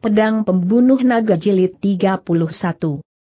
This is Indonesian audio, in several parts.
Pedang Pembunuh Naga Jilid 31.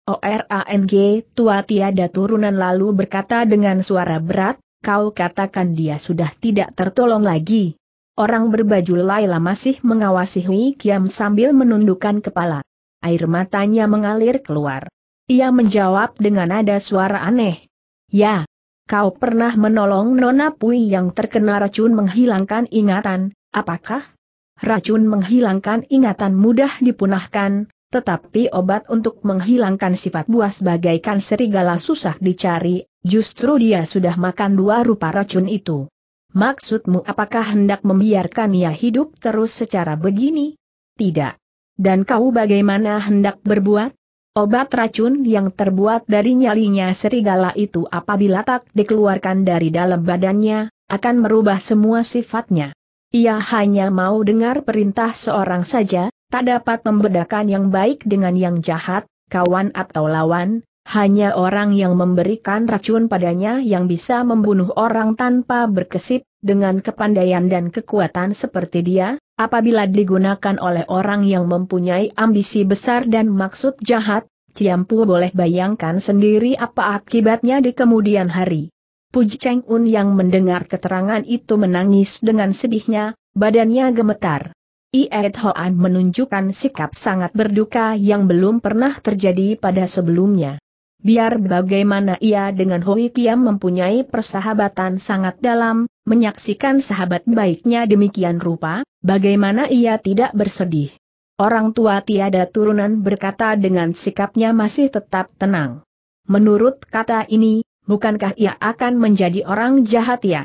ORANG tua tiada turunan lalu berkata dengan suara berat, kau katakan dia sudah tidak tertolong lagi. Orang berbaju Laila masih mengawasi Hui Kiam sambil menundukkan kepala. Air matanya mengalir keluar. Ia menjawab dengan ada suara aneh. Ya, kau pernah menolong Nona Pui yang terkena racun menghilangkan ingatan, apakah? Racun menghilangkan ingatan mudah dipunahkan, tetapi obat untuk menghilangkan sifat buas bagaikan serigala susah dicari, justru dia sudah makan dua rupa racun itu. Maksudmu apakah hendak membiarkan ia hidup terus secara begini? Tidak. Dan kau bagaimana hendak berbuat? Obat racun yang terbuat dari nyalinya serigala itu apabila tak dikeluarkan dari dalam badannya, akan merubah semua sifatnya. Ia hanya mau dengar perintah seorang saja, tak dapat membedakan yang baik dengan yang jahat, kawan atau lawan, hanya orang yang memberikan racun padanya yang bisa membunuh orang tanpa berkesip, dengan kepandaian dan kekuatan seperti dia, apabila digunakan oleh orang yang mempunyai ambisi besar dan maksud jahat, Ciampu boleh bayangkan sendiri apa akibatnya di kemudian hari. Puji Cheng Un yang mendengar keterangan itu menangis dengan sedihnya, badannya gemetar. Ied Hoan menunjukkan sikap sangat berduka yang belum pernah terjadi pada sebelumnya. Biar bagaimana ia dengan Hoi Tiam mempunyai persahabatan sangat dalam, menyaksikan sahabat baiknya demikian rupa, bagaimana ia tidak bersedih. Orang tua tiada turunan berkata dengan sikapnya masih tetap tenang. Menurut kata ini, bukankah ia akan menjadi orang jahat ya?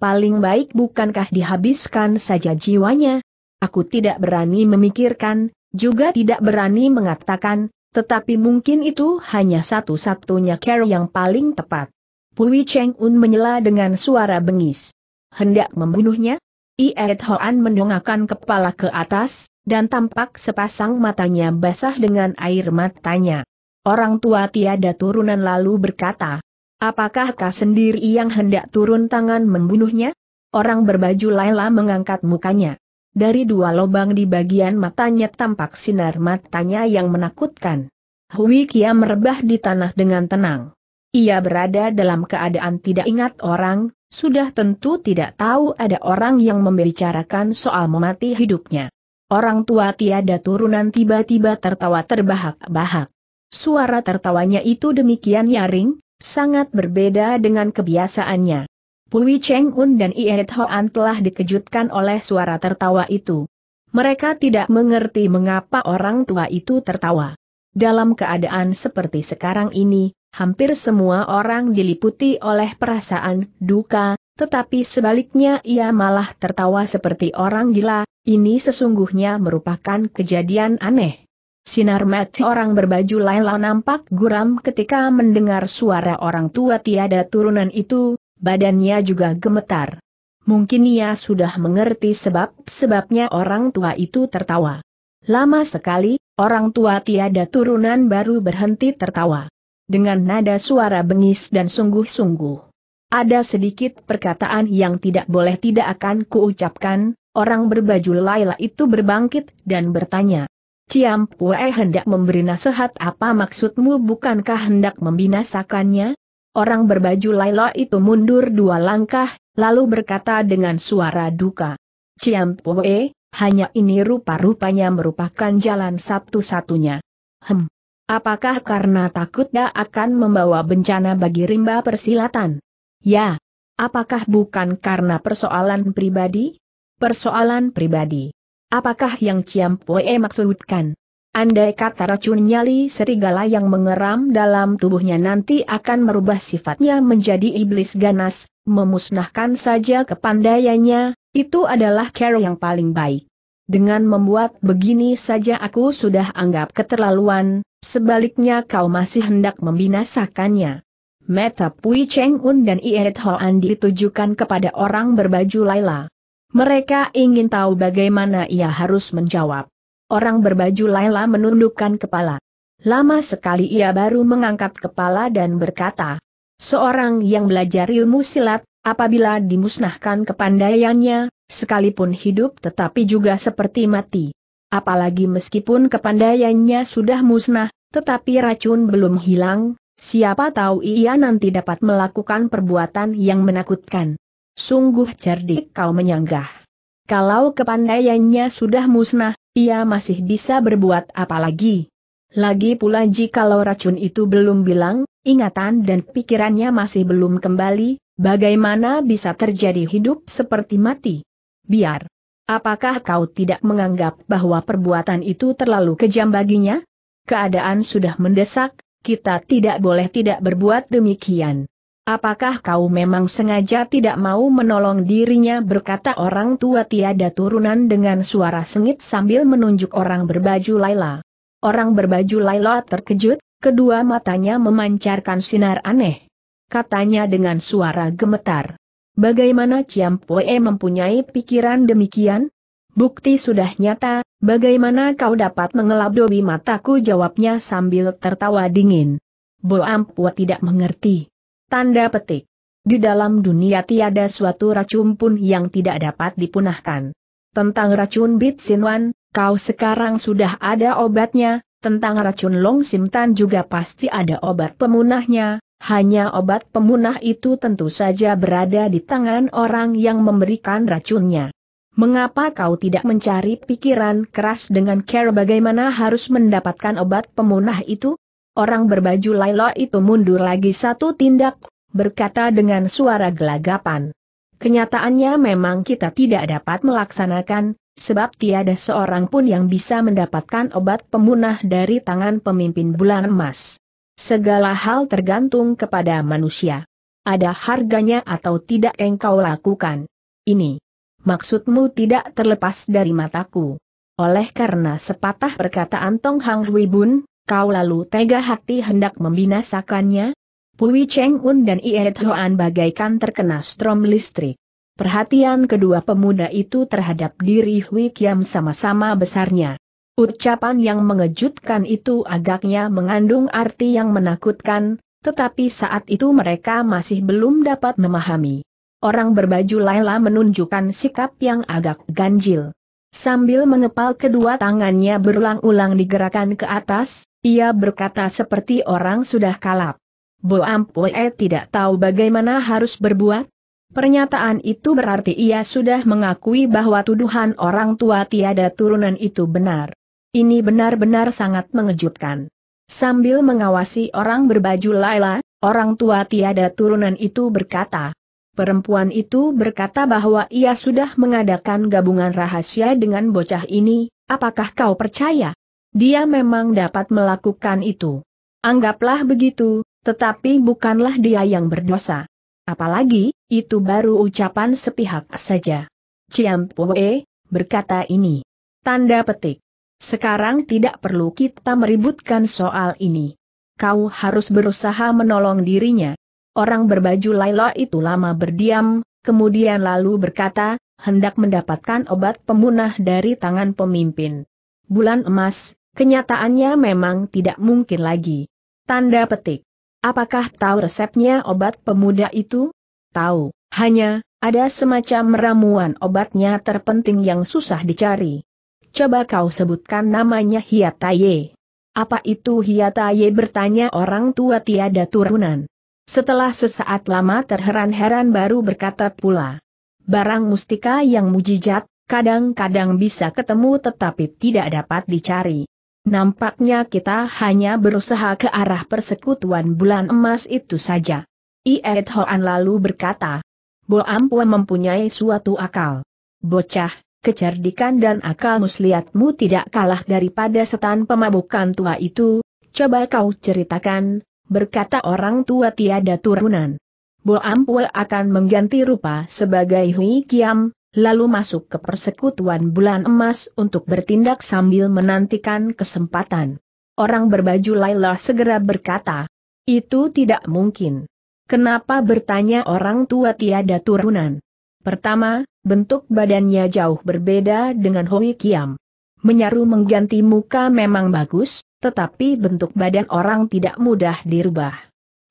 Paling baik bukankah dihabiskan saja jiwanya? Aku tidak berani memikirkan, juga tidak berani mengatakan, tetapi mungkin itu hanya satu-satunya care yang paling tepat. Pui Cheng Un menyela dengan suara bengis. Hendak membunuhnya? Iet Hoan mendongakkan kepala ke atas, dan tampak sepasang matanya basah dengan air matanya. Orang tua tiada turunan lalu berkata, Apakah kau sendiri yang hendak turun tangan membunuhnya? Orang berbaju Laila mengangkat mukanya. Dari dua lubang di bagian matanya tampak sinar matanya yang menakutkan. Hui Kia merebah di tanah dengan tenang. Ia berada dalam keadaan tidak ingat orang, sudah tentu tidak tahu ada orang yang membicarakan soal memati hidupnya. Orang tua tiada turunan tiba-tiba tertawa terbahak-bahak. Suara tertawanya itu demikian nyaring, sangat berbeda dengan kebiasaannya. Pui Cheng Un dan Iet Hoan telah dikejutkan oleh suara tertawa itu. Mereka tidak mengerti mengapa orang tua itu tertawa. Dalam keadaan seperti sekarang ini, hampir semua orang diliputi oleh perasaan duka, tetapi sebaliknya ia malah tertawa seperti orang gila, ini sesungguhnya merupakan kejadian aneh. Sinar mati orang berbaju Laila nampak guram ketika mendengar suara orang tua tiada turunan itu, badannya juga gemetar. Mungkin ia sudah mengerti sebab-sebabnya orang tua itu tertawa. Lama sekali, orang tua tiada turunan baru berhenti tertawa. Dengan nada suara bengis dan sungguh-sungguh. Ada sedikit perkataan yang tidak boleh tidak akan kuucapkan, orang berbaju Laila itu berbangkit dan bertanya, Ciam Pue hendak memberi nasihat apa maksudmu bukankah hendak membinasakannya? Orang berbaju Laila itu mundur dua langkah, lalu berkata dengan suara duka. Ciam Pue, hanya ini rupa-rupanya merupakan jalan satu-satunya. Hem. Apakah karena takut takutnya akan membawa bencana bagi rimba persilatan? Ya. Apakah bukan karena persoalan pribadi? Persoalan pribadi. Apakah yang Ciam Poe maksudkan? Andai kata racun nyali serigala yang mengeram dalam tubuhnya nanti akan merubah sifatnya menjadi iblis ganas, memusnahkan saja kepandaiannya, itu adalah cara yang paling baik. Dengan membuat begini saja aku sudah anggap keterlaluan, sebaliknya kau masih hendak membinasakannya. Meta Pui Cheng Un dan Ied Hoan ditujukan kepada orang berbaju Laila. Mereka ingin tahu bagaimana ia harus menjawab. Orang berbaju Laila menundukkan kepala. Lama sekali ia baru mengangkat kepala dan berkata, Seorang yang belajar ilmu silat, apabila dimusnahkan kepandaiannya, sekalipun hidup tetapi juga seperti mati. Apalagi meskipun kepandaiannya sudah musnah, tetapi racun belum hilang, siapa tahu ia nanti dapat melakukan perbuatan yang menakutkan. Sungguh cerdik kau menyanggah. Kalau kepandaiannya sudah musnah, ia masih bisa berbuat apa lagi. Lagi pula jikalau racun itu belum bilang, ingatan dan pikirannya masih belum kembali, bagaimana bisa terjadi hidup seperti mati? Biar. Apakah kau tidak menganggap bahwa perbuatan itu terlalu kejam baginya? Keadaan sudah mendesak, kita tidak boleh tidak berbuat demikian. Apakah kau memang sengaja tidak mau menolong dirinya berkata orang tua tiada turunan dengan suara sengit sambil menunjuk orang berbaju Laila. Orang berbaju Laila terkejut, kedua matanya memancarkan sinar aneh. Katanya dengan suara gemetar. Bagaimana Poe mempunyai pikiran demikian? Bukti sudah nyata, bagaimana kau dapat mengelabui mataku jawabnya sambil tertawa dingin. Boampua tidak mengerti. Tanda petik. Di dalam dunia tiada suatu racun pun yang tidak dapat dipunahkan. Tentang racun Bit Sinwan, kau sekarang sudah ada obatnya, tentang racun Long Simtan juga pasti ada obat pemunahnya, hanya obat pemunah itu tentu saja berada di tangan orang yang memberikan racunnya. Mengapa kau tidak mencari pikiran keras dengan care bagaimana harus mendapatkan obat pemunah itu? orang berbaju Laila itu mundur lagi satu tindak, berkata dengan suara gelagapan. Kenyataannya memang kita tidak dapat melaksanakan, sebab tiada seorang pun yang bisa mendapatkan obat pemunah dari tangan pemimpin bulan emas. Segala hal tergantung kepada manusia. Ada harganya atau tidak engkau lakukan. Ini. Maksudmu tidak terlepas dari mataku. Oleh karena sepatah perkataan Tong Hang Hui Bun, kau lalu tega hati hendak membinasakannya? Pui Cheng Un dan Ieret Hoan bagaikan terkena strom listrik. Perhatian kedua pemuda itu terhadap diri Hui Kiam sama-sama besarnya. Ucapan yang mengejutkan itu agaknya mengandung arti yang menakutkan, tetapi saat itu mereka masih belum dapat memahami. Orang berbaju Laila menunjukkan sikap yang agak ganjil. Sambil mengepal kedua tangannya berulang-ulang digerakkan ke atas, ia berkata seperti orang sudah kalap. Bo Ampue tidak tahu bagaimana harus berbuat. Pernyataan itu berarti ia sudah mengakui bahwa tuduhan orang tua tiada turunan itu benar. Ini benar-benar sangat mengejutkan. Sambil mengawasi orang berbaju Laila, orang tua tiada turunan itu berkata. Perempuan itu berkata bahwa ia sudah mengadakan gabungan rahasia dengan bocah ini, apakah kau percaya? Dia memang dapat melakukan itu. Anggaplah begitu, tetapi bukanlah dia yang berdosa. Apalagi, itu baru ucapan sepihak saja. Ciampoe, berkata ini. Tanda petik. Sekarang tidak perlu kita meributkan soal ini. Kau harus berusaha menolong dirinya. Orang berbaju Laila itu lama berdiam, kemudian lalu berkata, hendak mendapatkan obat pemunah dari tangan pemimpin. Bulan emas, Kenyataannya memang tidak mungkin lagi. Tanda petik. Apakah tahu resepnya obat pemuda itu? Tahu, hanya, ada semacam ramuan obatnya terpenting yang susah dicari. Coba kau sebutkan namanya Hiataye. Apa itu Hiataye bertanya orang tua tiada turunan. Setelah sesaat lama terheran-heran baru berkata pula. Barang mustika yang mujijat, kadang-kadang bisa ketemu tetapi tidak dapat dicari. Nampaknya kita hanya berusaha ke arah persekutuan bulan emas itu saja. Iet Hoan lalu berkata, Bo Ampua mempunyai suatu akal. Bocah, kecerdikan dan akal muslihatmu tidak kalah daripada setan pemabukan tua itu, coba kau ceritakan, berkata orang tua tiada turunan. Bo Ampua akan mengganti rupa sebagai Hui Kiam, lalu masuk ke persekutuan bulan emas untuk bertindak sambil menantikan kesempatan. Orang berbaju Laila segera berkata, itu tidak mungkin. Kenapa bertanya orang tua tiada turunan? Pertama, bentuk badannya jauh berbeda dengan Hoi Kiam. Menyaru mengganti muka memang bagus, tetapi bentuk badan orang tidak mudah dirubah.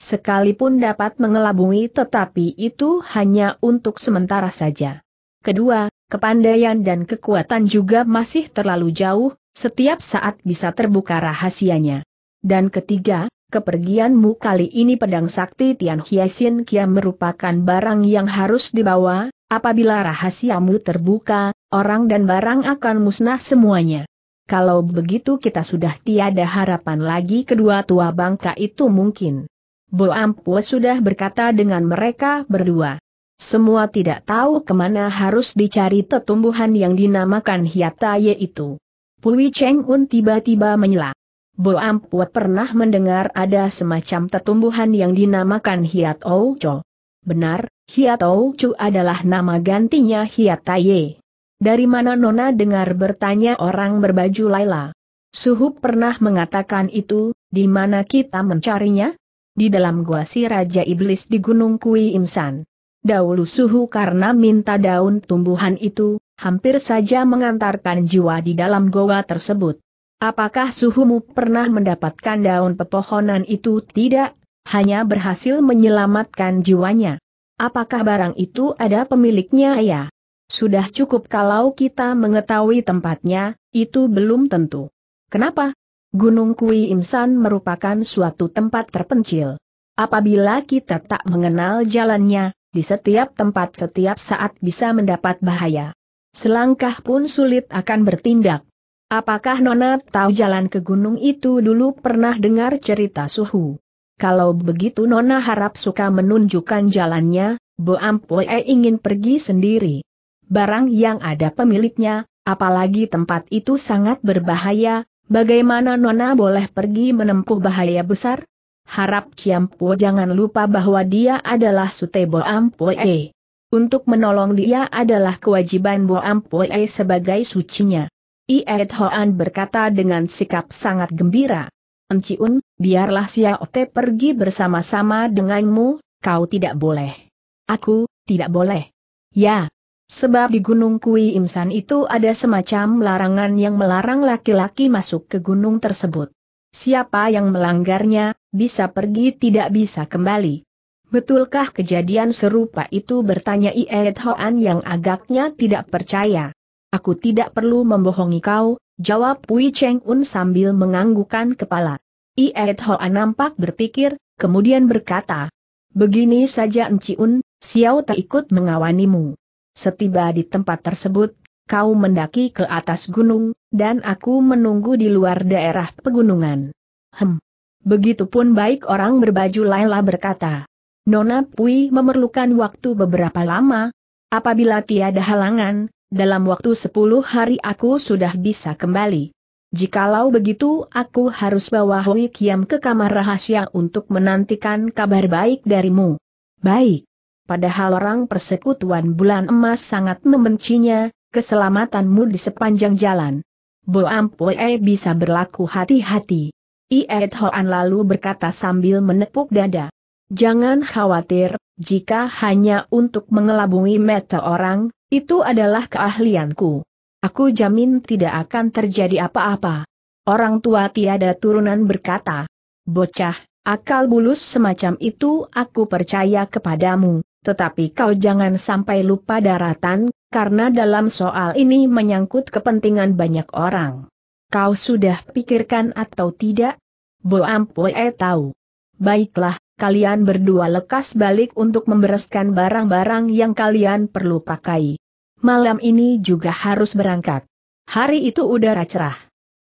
Sekalipun dapat mengelabui tetapi itu hanya untuk sementara saja. Kedua, kepandaian dan kekuatan juga masih terlalu jauh, setiap saat bisa terbuka rahasianya. Dan ketiga, kepergianmu kali ini pedang sakti Tian Hyasin Kiam merupakan barang yang harus dibawa, apabila rahasiamu terbuka, orang dan barang akan musnah semuanya. Kalau begitu kita sudah tiada harapan lagi kedua tua bangka itu mungkin. Bo Ampue sudah berkata dengan mereka berdua. Semua tidak tahu kemana harus dicari tetumbuhan yang dinamakan hiataye itu. Pui Cheng Un tiba-tiba menyela. Bo Ampuat pernah mendengar ada semacam tetumbuhan yang dinamakan hiat Cho. Benar, hiat Cho adalah nama gantinya Hiat hiataye. Dari mana Nona dengar bertanya orang berbaju Laila? Suhu pernah mengatakan itu, di mana kita mencarinya? Di dalam gua si Raja Iblis di Gunung Kui Insan. Dahulu suhu karena minta daun tumbuhan itu, hampir saja mengantarkan jiwa di dalam goa tersebut. Apakah suhumu pernah mendapatkan daun pepohonan itu tidak, hanya berhasil menyelamatkan jiwanya? Apakah barang itu ada pemiliknya ya? Sudah cukup kalau kita mengetahui tempatnya, itu belum tentu. Kenapa? Gunung Kui Imsan merupakan suatu tempat terpencil. Apabila kita tak mengenal jalannya, di setiap tempat setiap saat bisa mendapat bahaya. Selangkah pun sulit akan bertindak. Apakah Nona tahu jalan ke gunung itu dulu pernah dengar cerita suhu? Kalau begitu Nona harap suka menunjukkan jalannya, Bo Ampoe ingin pergi sendiri. Barang yang ada pemiliknya, apalagi tempat itu sangat berbahaya, bagaimana Nona boleh pergi menempuh bahaya besar? harap Chiampuo jangan lupa bahwa dia adalah Sute Bo Ampue. Untuk menolong dia adalah kewajiban Bo Ampue sebagai sucinya. Iet Hoan berkata dengan sikap sangat gembira. Enciun, biarlah si Aote pergi bersama-sama denganmu, kau tidak boleh. Aku, tidak boleh. Ya. Sebab di Gunung Kui Imsan itu ada semacam larangan yang melarang laki-laki masuk ke gunung tersebut. Siapa yang melanggarnya, bisa pergi tidak bisa kembali. Betulkah kejadian serupa itu bertanya Ied Hoan yang agaknya tidak percaya. Aku tidak perlu membohongi kau, jawab Pui Cheng Un sambil menganggukkan kepala. Ied Hoan nampak berpikir, kemudian berkata, Begini saja Enci Un, Xiao tak ikut mengawanimu. Setiba di tempat tersebut, kau mendaki ke atas gunung, dan aku menunggu di luar daerah pegunungan. Hem, Begitupun baik orang berbaju Laila berkata. Nona Pui memerlukan waktu beberapa lama. Apabila tiada halangan, dalam waktu sepuluh hari aku sudah bisa kembali. Jikalau begitu aku harus bawa Hui Kiam ke kamar rahasia untuk menantikan kabar baik darimu. Baik. Padahal orang persekutuan bulan emas sangat membencinya, keselamatanmu di sepanjang jalan. Boampoe bisa berlaku hati-hati. Ied Hoan lalu berkata sambil menepuk dada. Jangan khawatir, jika hanya untuk mengelabui mata orang, itu adalah keahlianku. Aku jamin tidak akan terjadi apa-apa. Orang tua tiada turunan berkata, Bocah, akal bulus semacam itu aku percaya kepadamu, tetapi kau jangan sampai lupa daratan, karena dalam soal ini menyangkut kepentingan banyak orang. Kau sudah pikirkan atau tidak? Bo Ampue tahu. Baiklah, kalian berdua lekas balik untuk membereskan barang-barang yang kalian perlu pakai. Malam ini juga harus berangkat. Hari itu udara cerah.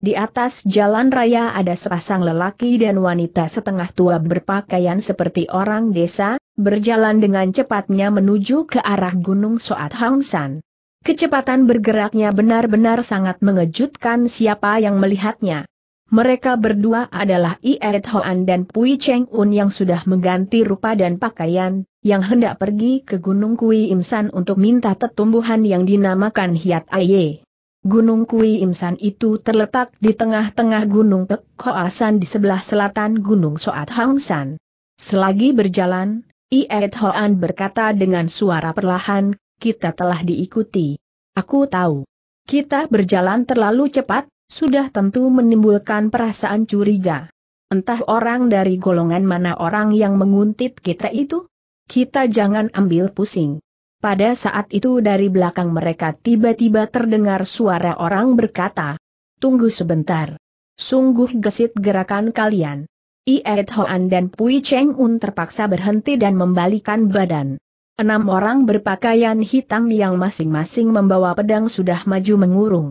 Di atas jalan raya ada sepasang lelaki dan wanita setengah tua berpakaian seperti orang desa, berjalan dengan cepatnya menuju ke arah Gunung Soat Hang San. Kecepatan bergeraknya benar-benar sangat mengejutkan siapa yang melihatnya. Mereka berdua adalah Iet Hoan dan Pui Cheng Un yang sudah mengganti rupa dan pakaian, yang hendak pergi ke Gunung Kui Imsan untuk minta tetumbuhan yang dinamakan Hiat Aye. Gunung Kui Imsan itu terletak di tengah-tengah Gunung Pek Hoasan di sebelah selatan Gunung Soat Hangsan. Selagi berjalan, Iet Hoan berkata dengan suara perlahan, kita telah diikuti. Aku tahu. Kita berjalan terlalu cepat, sudah tentu menimbulkan perasaan curiga. Entah orang dari golongan mana orang yang menguntit kita itu? Kita jangan ambil pusing. Pada saat itu dari belakang mereka tiba-tiba terdengar suara orang berkata, Tunggu sebentar. Sungguh gesit gerakan kalian. Iet Hoan dan Pui Cheng Un terpaksa berhenti dan membalikan badan. Enam orang berpakaian hitam yang masing-masing membawa pedang sudah maju mengurung.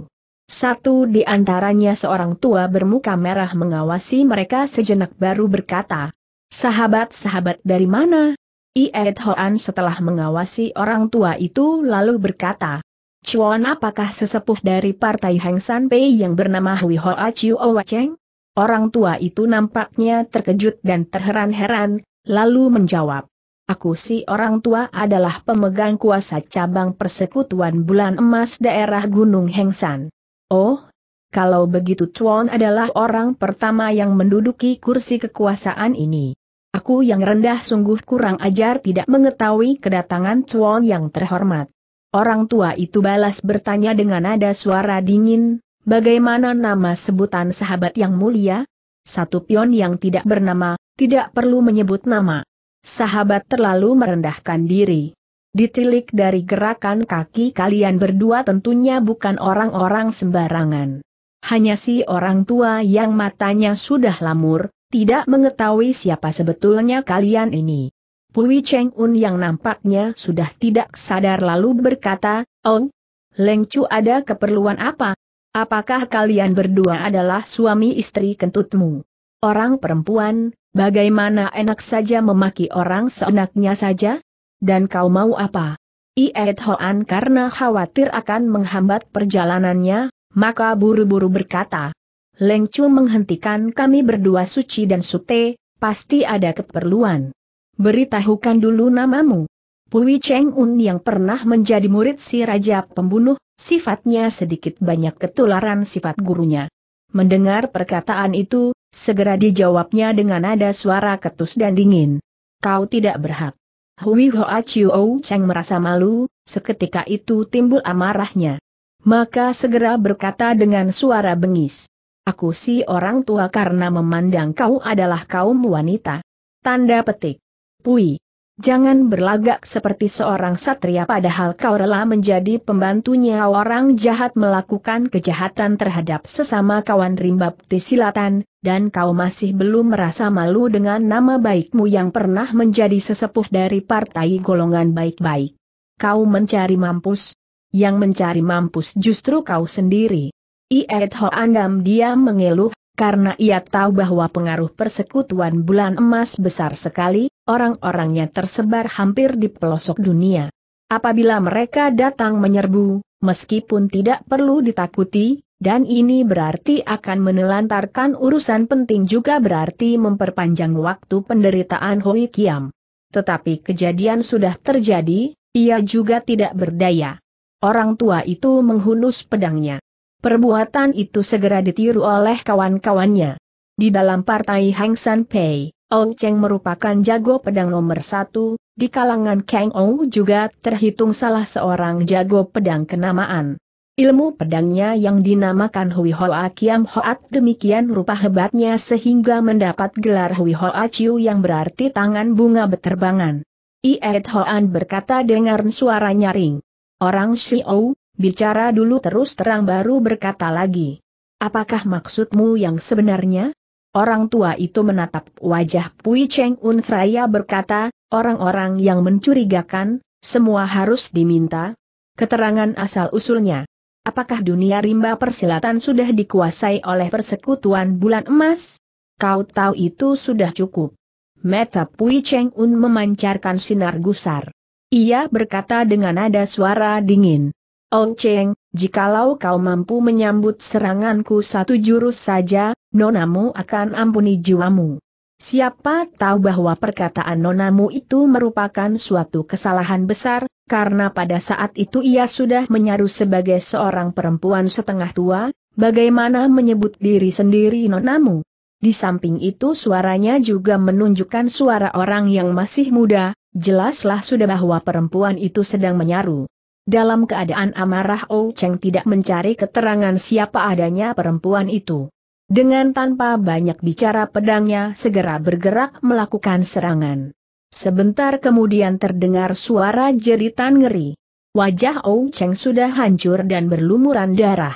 Satu di antaranya seorang tua bermuka merah mengawasi mereka sejenak baru berkata, Sahabat-sahabat dari mana? Ied Hoan setelah mengawasi orang tua itu lalu berkata, Chuan apakah sesepuh dari partai Hang San Pei yang bernama Hui Hoa Chiu Owa Cheng? Orang tua itu nampaknya terkejut dan terheran-heran, lalu menjawab, Aku si orang tua adalah pemegang kuasa cabang persekutuan bulan emas daerah Gunung Hengsan. Oh, kalau begitu Chuan adalah orang pertama yang menduduki kursi kekuasaan ini. Aku yang rendah sungguh kurang ajar tidak mengetahui kedatangan Chuan yang terhormat. Orang tua itu balas bertanya dengan nada suara dingin, bagaimana nama sebutan sahabat yang mulia? Satu pion yang tidak bernama, tidak perlu menyebut nama. Sahabat terlalu merendahkan diri. Ditilik dari gerakan kaki kalian berdua tentunya bukan orang-orang sembarangan. Hanya si orang tua yang matanya sudah lamur, tidak mengetahui siapa sebetulnya kalian ini. Pui Cheng Un yang nampaknya sudah tidak sadar lalu berkata, Oh, Leng Chu ada keperluan apa? Apakah kalian berdua adalah suami istri kentutmu? Orang perempuan, Bagaimana enak saja memaki orang seenaknya saja? Dan kau mau apa? Iet Hoan karena khawatir akan menghambat perjalanannya, maka buru-buru berkata. Leng Chu menghentikan kami berdua suci dan sute, pasti ada keperluan. Beritahukan dulu namamu. Pui Cheng Un yang pernah menjadi murid si Raja Pembunuh, sifatnya sedikit banyak ketularan sifat gurunya. Mendengar perkataan itu, Segera dijawabnya dengan nada suara ketus dan dingin. Kau tidak berhak. Hui Hoa Chiu Cheng merasa malu, seketika itu timbul amarahnya. Maka segera berkata dengan suara bengis. Aku si orang tua karena memandang kau adalah kaum wanita. Tanda petik. Pui. Jangan berlagak seperti seorang satria padahal kau rela menjadi pembantunya orang jahat melakukan kejahatan terhadap sesama kawan rimba Silatan, dan kau masih belum merasa malu dengan nama baikmu yang pernah menjadi sesepuh dari partai golongan baik-baik. Kau mencari mampus? Yang mencari mampus justru kau sendiri. Iet Ho Andam dia mengeluh, karena ia tahu bahwa pengaruh persekutuan bulan emas besar sekali, orang-orangnya tersebar hampir di pelosok dunia. Apabila mereka datang menyerbu, meskipun tidak perlu ditakuti, dan ini berarti akan menelantarkan urusan penting juga berarti memperpanjang waktu penderitaan Hoi Kiam. Tetapi kejadian sudah terjadi, ia juga tidak berdaya. Orang tua itu menghunus pedangnya. Perbuatan itu segera ditiru oleh kawan-kawannya. Di dalam partai Hang San Pei, Ong Cheng merupakan jago pedang nomor satu, di kalangan Kang Ong juga terhitung salah seorang jago pedang kenamaan. Ilmu pedangnya yang dinamakan Hui Hoa Kiam Hoat demikian rupa hebatnya sehingga mendapat gelar Hui Hoa Chiu yang berarti tangan bunga beterbangan. Iet Hoan berkata dengan suara nyaring. Orang Xiao, bicara dulu terus terang baru berkata lagi. Apakah maksudmu yang sebenarnya? Orang tua itu menatap wajah Pui Cheng Un seraya berkata, orang-orang yang mencurigakan, semua harus diminta. Keterangan asal-usulnya. Apakah dunia rimba persilatan sudah dikuasai oleh persekutuan bulan emas? Kau tahu itu sudah cukup. Meta Pui Cheng Un memancarkan sinar gusar. Ia berkata dengan nada suara dingin. Ong Cheng, jikalau kau mampu menyambut seranganku satu jurus saja, nonamu akan ampuni jiwamu. Siapa tahu bahwa perkataan nonamu itu merupakan suatu kesalahan besar, karena pada saat itu ia sudah menyaru sebagai seorang perempuan setengah tua, bagaimana menyebut diri sendiri nonamu. Di samping itu suaranya juga menunjukkan suara orang yang masih muda, jelaslah sudah bahwa perempuan itu sedang menyaru. Dalam keadaan amarah Ou Cheng tidak mencari keterangan siapa adanya perempuan itu. Dengan tanpa banyak bicara pedangnya segera bergerak melakukan serangan. Sebentar kemudian terdengar suara jeritan ngeri. Wajah Ou Cheng sudah hancur dan berlumuran darah.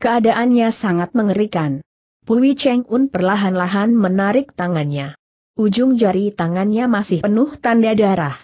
Keadaannya sangat mengerikan. Pui Cheng Un perlahan-lahan menarik tangannya. Ujung jari tangannya masih penuh tanda darah.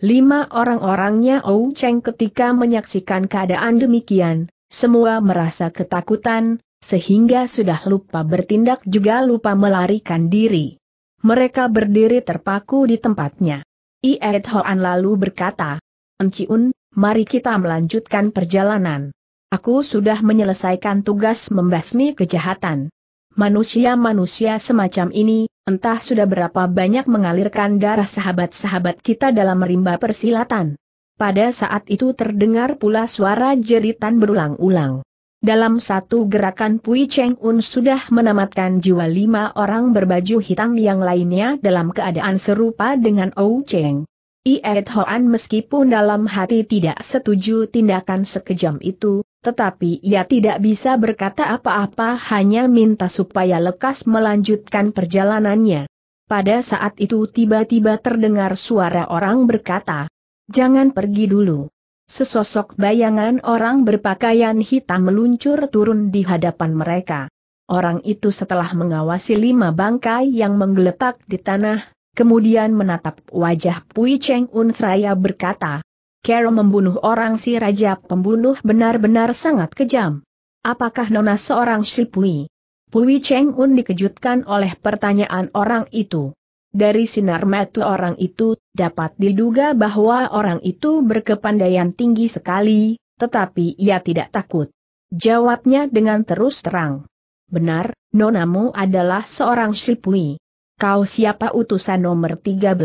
Lima orang-orangnya Ou Cheng ketika menyaksikan keadaan demikian, semua merasa ketakutan, sehingga sudah lupa bertindak juga lupa melarikan diri. Mereka berdiri terpaku di tempatnya. Ied Hoan lalu berkata, Enciun, mari kita melanjutkan perjalanan. Aku sudah menyelesaikan tugas membasmi kejahatan. Manusia-manusia semacam ini, entah sudah berapa banyak mengalirkan darah sahabat-sahabat kita dalam merimba persilatan. Pada saat itu terdengar pula suara jeritan berulang-ulang. Dalam satu gerakan Pui Cheng Un sudah menamatkan jiwa lima orang berbaju hitam yang lainnya dalam keadaan serupa dengan Ou Cheng. Iet Hoan meskipun dalam hati tidak setuju tindakan sekejam itu, tetapi ia tidak bisa berkata apa-apa hanya minta supaya lekas melanjutkan perjalanannya. Pada saat itu tiba-tiba terdengar suara orang berkata, Jangan pergi dulu. Sesosok bayangan orang berpakaian hitam meluncur turun di hadapan mereka. Orang itu setelah mengawasi lima bangkai yang menggeletak di tanah, kemudian menatap wajah Pui Cheng Un seraya berkata, Carol membunuh orang si Raja Pembunuh benar-benar sangat kejam. Apakah Nona seorang si Pui? Pui Cheng Un dikejutkan oleh pertanyaan orang itu. Dari sinar mata orang itu, dapat diduga bahwa orang itu berkepandaian tinggi sekali, tetapi ia tidak takut. Jawabnya dengan terus terang. Benar, nonamu adalah seorang sipui. Kau siapa utusan nomor 13?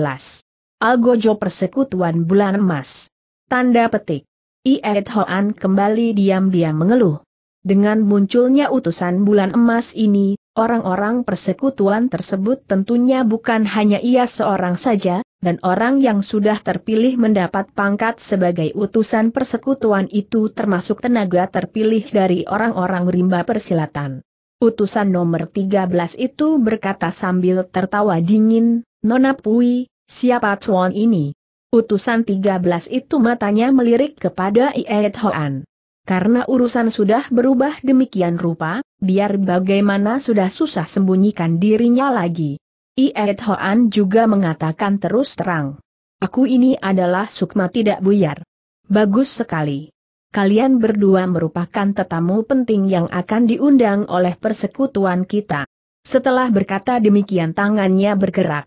Algojo Persekutuan Bulan Emas. Tanda petik. Iet Hoan kembali diam-diam mengeluh. Dengan munculnya utusan bulan emas ini, orang-orang persekutuan tersebut tentunya bukan hanya ia seorang saja, dan orang yang sudah terpilih mendapat pangkat sebagai utusan persekutuan itu termasuk tenaga terpilih dari orang-orang rimba persilatan. Utusan nomor 13 itu berkata sambil tertawa dingin, Nona Pui, siapa tuan ini? Utusan 13 itu matanya melirik kepada Iet Hoan. Karena urusan sudah berubah demikian rupa, biar bagaimana sudah susah sembunyikan dirinya lagi. Iet Hoan juga mengatakan terus terang. Aku ini adalah sukma tidak buyar. Bagus sekali. Kalian berdua merupakan tetamu penting yang akan diundang oleh persekutuan kita. Setelah berkata demikian tangannya bergerak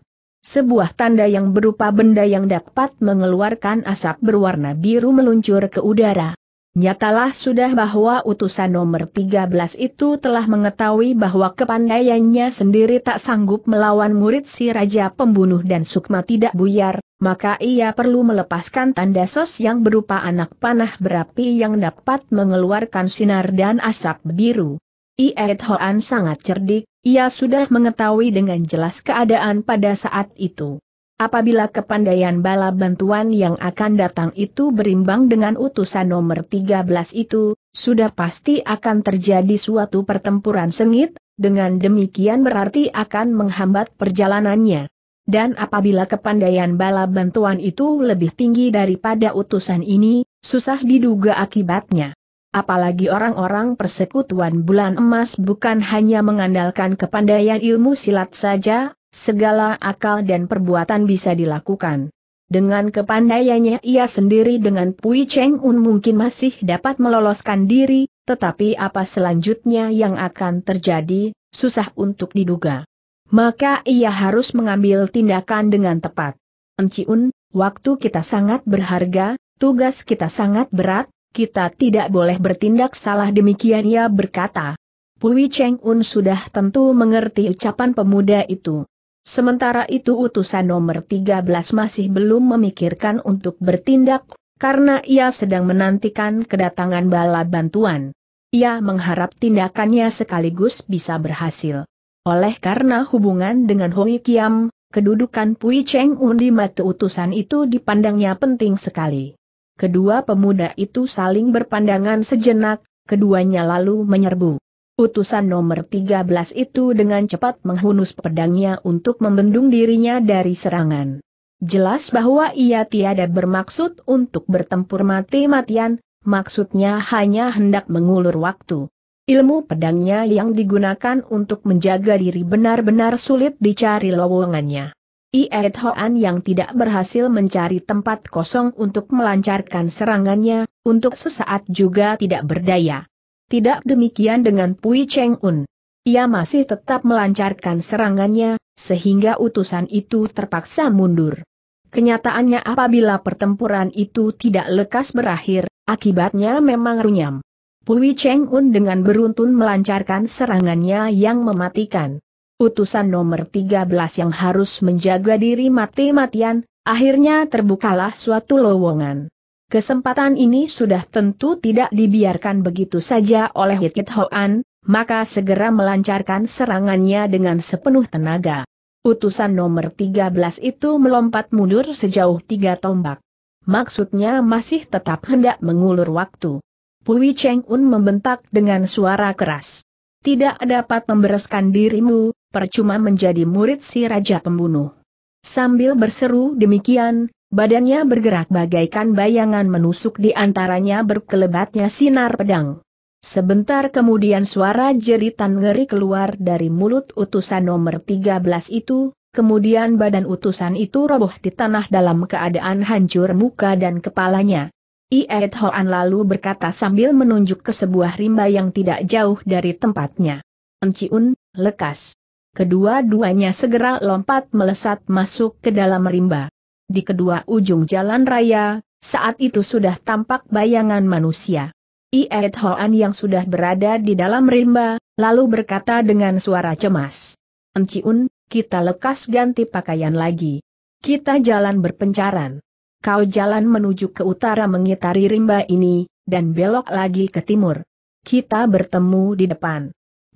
sebuah tanda yang berupa benda yang dapat mengeluarkan asap berwarna biru meluncur ke udara. Nyatalah sudah bahwa utusan nomor 13 itu telah mengetahui bahwa kepandaiannya sendiri tak sanggup melawan murid si Raja Pembunuh dan Sukma tidak buyar, maka ia perlu melepaskan tanda sos yang berupa anak panah berapi yang dapat mengeluarkan sinar dan asap biru. Iet Hoan sangat cerdik, ia sudah mengetahui dengan jelas keadaan pada saat itu. Apabila kepandaian bala bantuan yang akan datang itu berimbang dengan utusan nomor 13 itu, sudah pasti akan terjadi suatu pertempuran sengit, dengan demikian berarti akan menghambat perjalanannya. Dan apabila kepandaian bala bantuan itu lebih tinggi daripada utusan ini, susah diduga akibatnya. Apalagi orang-orang persekutuan bulan emas bukan hanya mengandalkan kepandaian ilmu silat saja, segala akal dan perbuatan bisa dilakukan. Dengan kepandaiannya ia sendiri dengan Pui Cheng Un mungkin masih dapat meloloskan diri, tetapi apa selanjutnya yang akan terjadi, susah untuk diduga. Maka ia harus mengambil tindakan dengan tepat. Enci Un, waktu kita sangat berharga, tugas kita sangat berat, kita tidak boleh bertindak salah demikian ia berkata. Pui Cheng Un sudah tentu mengerti ucapan pemuda itu. Sementara itu utusan nomor 13 masih belum memikirkan untuk bertindak, karena ia sedang menantikan kedatangan bala bantuan. Ia mengharap tindakannya sekaligus bisa berhasil. Oleh karena hubungan dengan Hui Kiam, kedudukan Pui Cheng Un di mata utusan itu dipandangnya penting sekali. Kedua pemuda itu saling berpandangan sejenak, keduanya lalu menyerbu. Utusan nomor 13 itu dengan cepat menghunus pedangnya untuk membendung dirinya dari serangan. Jelas bahwa ia tiada bermaksud untuk bertempur mati-matian, maksudnya hanya hendak mengulur waktu. Ilmu pedangnya yang digunakan untuk menjaga diri benar-benar sulit dicari lowongannya. Ied Hoan yang tidak berhasil mencari tempat kosong untuk melancarkan serangannya, untuk sesaat juga tidak berdaya. Tidak demikian dengan Pui Cheng Un. Ia masih tetap melancarkan serangannya, sehingga utusan itu terpaksa mundur. Kenyataannya apabila pertempuran itu tidak lekas berakhir, akibatnya memang runyam. Pui Cheng Un dengan beruntun melancarkan serangannya yang mematikan utusan nomor 13 yang harus menjaga diri mati-matian, akhirnya terbukalah suatu lowongan. Kesempatan ini sudah tentu tidak dibiarkan begitu saja oleh Hit, -hit Hoan, maka segera melancarkan serangannya dengan sepenuh tenaga. Utusan nomor 13 itu melompat mundur sejauh tiga tombak. Maksudnya masih tetap hendak mengulur waktu. Pui Cheng Un membentak dengan suara keras. Tidak dapat membereskan dirimu, percuma menjadi murid si Raja Pembunuh. Sambil berseru demikian, badannya bergerak bagaikan bayangan menusuk di antaranya berkelebatnya sinar pedang. Sebentar kemudian suara jeritan ngeri keluar dari mulut utusan nomor 13 itu, kemudian badan utusan itu roboh di tanah dalam keadaan hancur muka dan kepalanya. Iet Hoan lalu berkata sambil menunjuk ke sebuah rimba yang tidak jauh dari tempatnya. Enciun, lekas kedua-duanya segera lompat melesat masuk ke dalam rimba. Di kedua ujung jalan raya, saat itu sudah tampak bayangan manusia. Iet Hoan yang sudah berada di dalam rimba, lalu berkata dengan suara cemas. Enciun, kita lekas ganti pakaian lagi. Kita jalan berpencaran. Kau jalan menuju ke utara mengitari rimba ini, dan belok lagi ke timur. Kita bertemu di depan.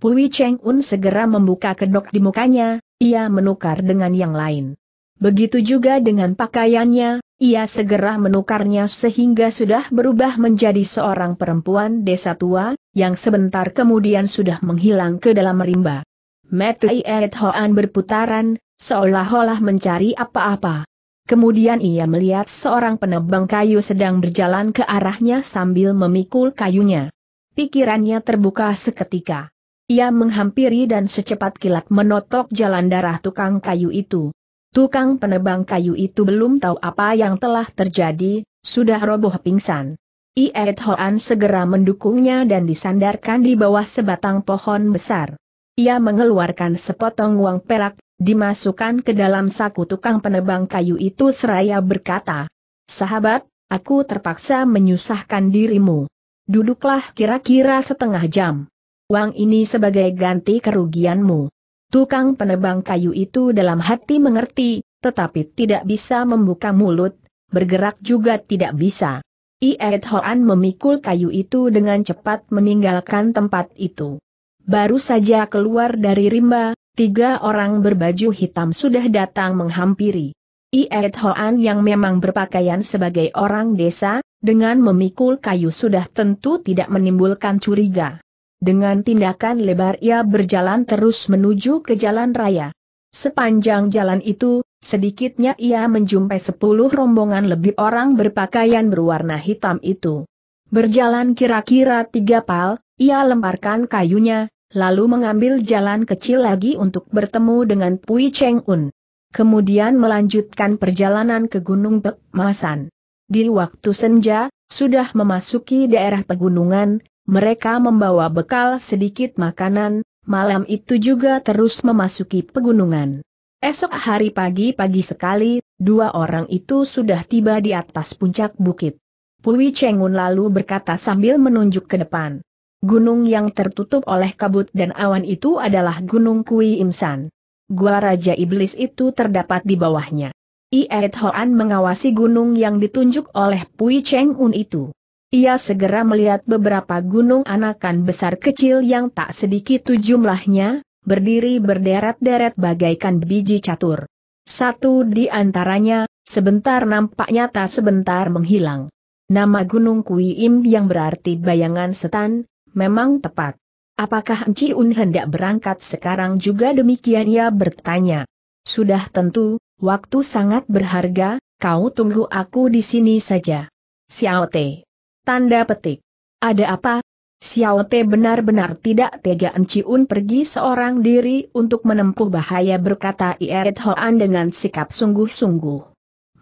Pui Cheng Un segera membuka kedok di mukanya, ia menukar dengan yang lain. Begitu juga dengan pakaiannya, ia segera menukarnya sehingga sudah berubah menjadi seorang perempuan desa tua, yang sebentar kemudian sudah menghilang ke dalam rimba. Metai Eret Hoan berputaran, seolah-olah mencari apa-apa. Kemudian ia melihat seorang penebang kayu sedang berjalan ke arahnya sambil memikul kayunya. Pikirannya terbuka seketika. Ia menghampiri dan secepat kilat menotok jalan darah tukang kayu itu. Tukang penebang kayu itu belum tahu apa yang telah terjadi, sudah roboh pingsan. Iet Hoan segera mendukungnya dan disandarkan di bawah sebatang pohon besar. Ia mengeluarkan sepotong uang perak, dimasukkan ke dalam saku tukang penebang kayu itu seraya berkata, Sahabat, aku terpaksa menyusahkan dirimu. Duduklah kira-kira setengah jam uang ini sebagai ganti kerugianmu. Tukang penebang kayu itu dalam hati mengerti, tetapi tidak bisa membuka mulut, bergerak juga tidak bisa. Iet Hoan memikul kayu itu dengan cepat meninggalkan tempat itu. Baru saja keluar dari rimba, tiga orang berbaju hitam sudah datang menghampiri. Iet Hoan yang memang berpakaian sebagai orang desa, dengan memikul kayu sudah tentu tidak menimbulkan curiga. Dengan tindakan lebar ia berjalan terus menuju ke jalan raya. Sepanjang jalan itu, sedikitnya ia menjumpai sepuluh rombongan lebih orang berpakaian berwarna hitam itu. Berjalan kira-kira tiga pal, ia lemparkan kayunya, lalu mengambil jalan kecil lagi untuk bertemu dengan Pui Cheng Un. Kemudian melanjutkan perjalanan ke Gunung Masan. Di waktu senja, sudah memasuki daerah pegunungan, mereka membawa bekal sedikit makanan, malam itu juga terus memasuki pegunungan. Esok hari pagi-pagi sekali, dua orang itu sudah tiba di atas puncak bukit. Pui Chengun lalu berkata sambil menunjuk ke depan. Gunung yang tertutup oleh kabut dan awan itu adalah Gunung Kui Imsan. Gua Raja Iblis itu terdapat di bawahnya. Iet Hoan mengawasi gunung yang ditunjuk oleh Pui Chengun itu. Ia segera melihat beberapa gunung anakan besar kecil yang tak sedikit jumlahnya, berdiri berderet-deret bagaikan biji catur. Satu di antaranya, sebentar nampaknya tak sebentar menghilang. Nama Gunung Kui Im yang berarti bayangan setan, memang tepat. Apakah Enci Un hendak berangkat sekarang juga demikian ia bertanya. Sudah tentu, waktu sangat berharga, kau tunggu aku di sini saja. Xiao Te. Tanda petik. Ada apa? Xiao Te benar-benar tidak tega Enciun pergi seorang diri untuk menempuh bahaya berkata Ieret Hoan dengan sikap sungguh-sungguh.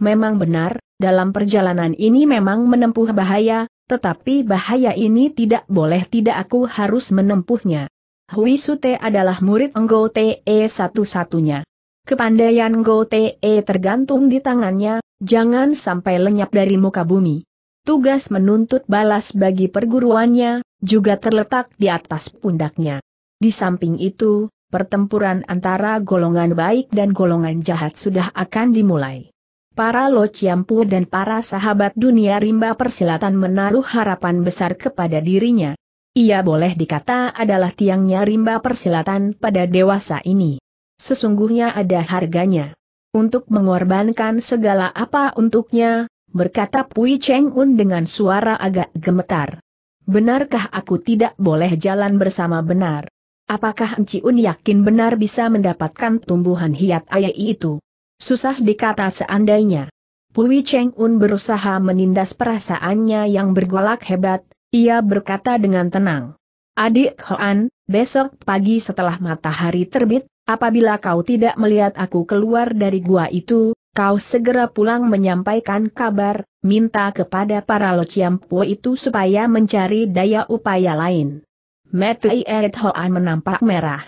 Memang benar, dalam perjalanan ini memang menempuh bahaya, tetapi bahaya ini tidak boleh tidak aku harus menempuhnya. Hui Sute adalah murid Ngo Te e satu-satunya. Kepandaian Ngo Te e tergantung di tangannya, jangan sampai lenyap dari muka bumi tugas menuntut balas bagi perguruannya, juga terletak di atas pundaknya. Di samping itu, pertempuran antara golongan baik dan golongan jahat sudah akan dimulai. Para Lo Chiampu dan para sahabat dunia rimba persilatan menaruh harapan besar kepada dirinya. Ia boleh dikata adalah tiangnya rimba persilatan pada dewasa ini. Sesungguhnya ada harganya. Untuk mengorbankan segala apa untuknya, berkata Pui Cheng Un dengan suara agak gemetar. Benarkah aku tidak boleh jalan bersama benar? Apakah Enci Un yakin benar bisa mendapatkan tumbuhan hiat ayai itu? Susah dikata seandainya. Pui Cheng Un berusaha menindas perasaannya yang bergolak hebat, ia berkata dengan tenang. Adik Hoan, besok pagi setelah matahari terbit, apabila kau tidak melihat aku keluar dari gua itu, Kau segera pulang menyampaikan kabar, minta kepada para lociampo itu supaya mencari daya upaya lain. Matei Eret Hoan menampak merah.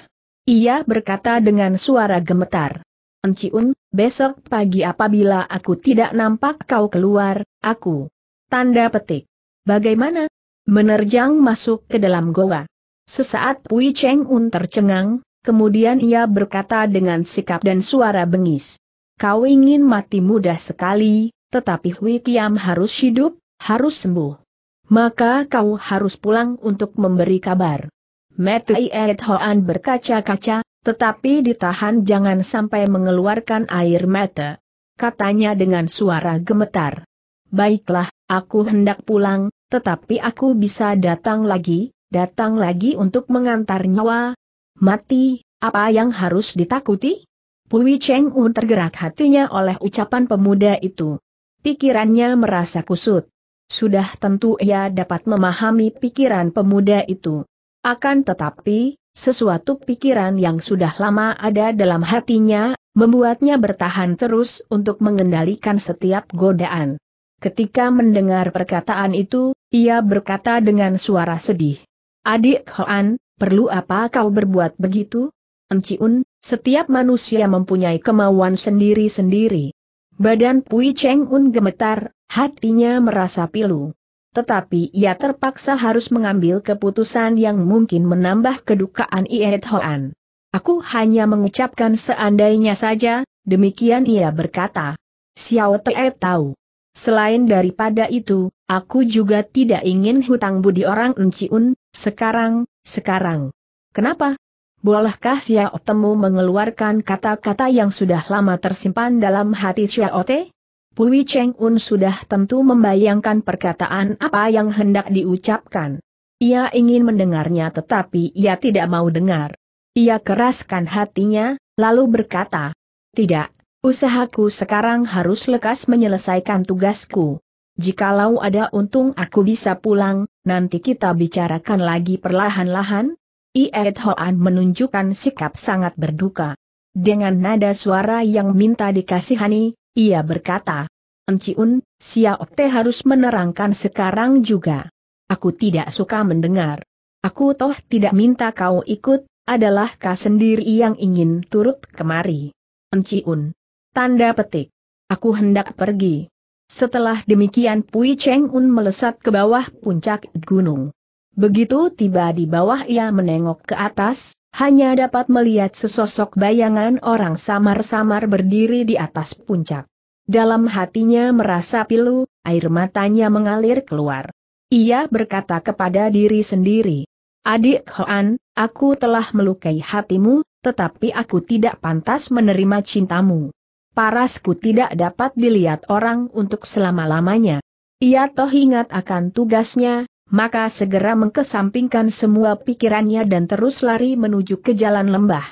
Ia berkata dengan suara gemetar. Enciun, besok pagi apabila aku tidak nampak kau keluar, aku. Tanda petik. Bagaimana? Menerjang masuk ke dalam goa. Sesaat Pui Cheng Un tercengang, kemudian ia berkata dengan sikap dan suara bengis kau ingin mati mudah sekali, tetapi Hui Tiam harus hidup, harus sembuh. Maka kau harus pulang untuk memberi kabar. Metai Eret Hoan berkaca-kaca, tetapi ditahan jangan sampai mengeluarkan air mata. Katanya dengan suara gemetar. Baiklah, aku hendak pulang, tetapi aku bisa datang lagi, datang lagi untuk mengantar nyawa. Mati, apa yang harus ditakuti? Pui Cheng Un tergerak hatinya oleh ucapan pemuda itu. Pikirannya merasa kusut. Sudah tentu ia dapat memahami pikiran pemuda itu. Akan tetapi, sesuatu pikiran yang sudah lama ada dalam hatinya, membuatnya bertahan terus untuk mengendalikan setiap godaan. Ketika mendengar perkataan itu, ia berkata dengan suara sedih. Adik Hoan, perlu apa kau berbuat begitu? Enciun, setiap manusia mempunyai kemauan sendiri-sendiri. Badan Pui Cheng Un gemetar, hatinya merasa pilu. Tetapi ia terpaksa harus mengambil keputusan yang mungkin menambah kedukaan Iet Hoan. Aku hanya mengucapkan seandainya saja, demikian ia berkata. Xiao Te tahu. Selain daripada itu, aku juga tidak ingin hutang budi orang Un, sekarang, sekarang. Kenapa? Bolehkah Xiao Temu mengeluarkan kata-kata yang sudah lama tersimpan dalam hati Xiao Te? Pui Cheng Un sudah tentu membayangkan perkataan apa yang hendak diucapkan. Ia ingin mendengarnya tetapi ia tidak mau dengar. Ia keraskan hatinya, lalu berkata, Tidak, usahaku sekarang harus lekas menyelesaikan tugasku. Jikalau ada untung aku bisa pulang, nanti kita bicarakan lagi perlahan-lahan, Ied Hoan menunjukkan sikap sangat berduka. Dengan nada suara yang minta dikasihani, ia berkata, Enciun, Xiao Te harus menerangkan sekarang juga. Aku tidak suka mendengar. Aku toh tidak minta kau ikut, adalah kau sendiri yang ingin turut kemari. Enciun. Tanda petik. Aku hendak pergi. Setelah demikian Pui Cheng Un melesat ke bawah puncak gunung. Begitu tiba di bawah ia menengok ke atas, hanya dapat melihat sesosok bayangan orang samar-samar berdiri di atas puncak. Dalam hatinya merasa pilu, air matanya mengalir keluar. Ia berkata kepada diri sendiri, Adik Hoan, aku telah melukai hatimu, tetapi aku tidak pantas menerima cintamu. Parasku tidak dapat dilihat orang untuk selama-lamanya. Ia toh ingat akan tugasnya, maka segera mengkesampingkan semua pikirannya dan terus lari menuju ke jalan lembah.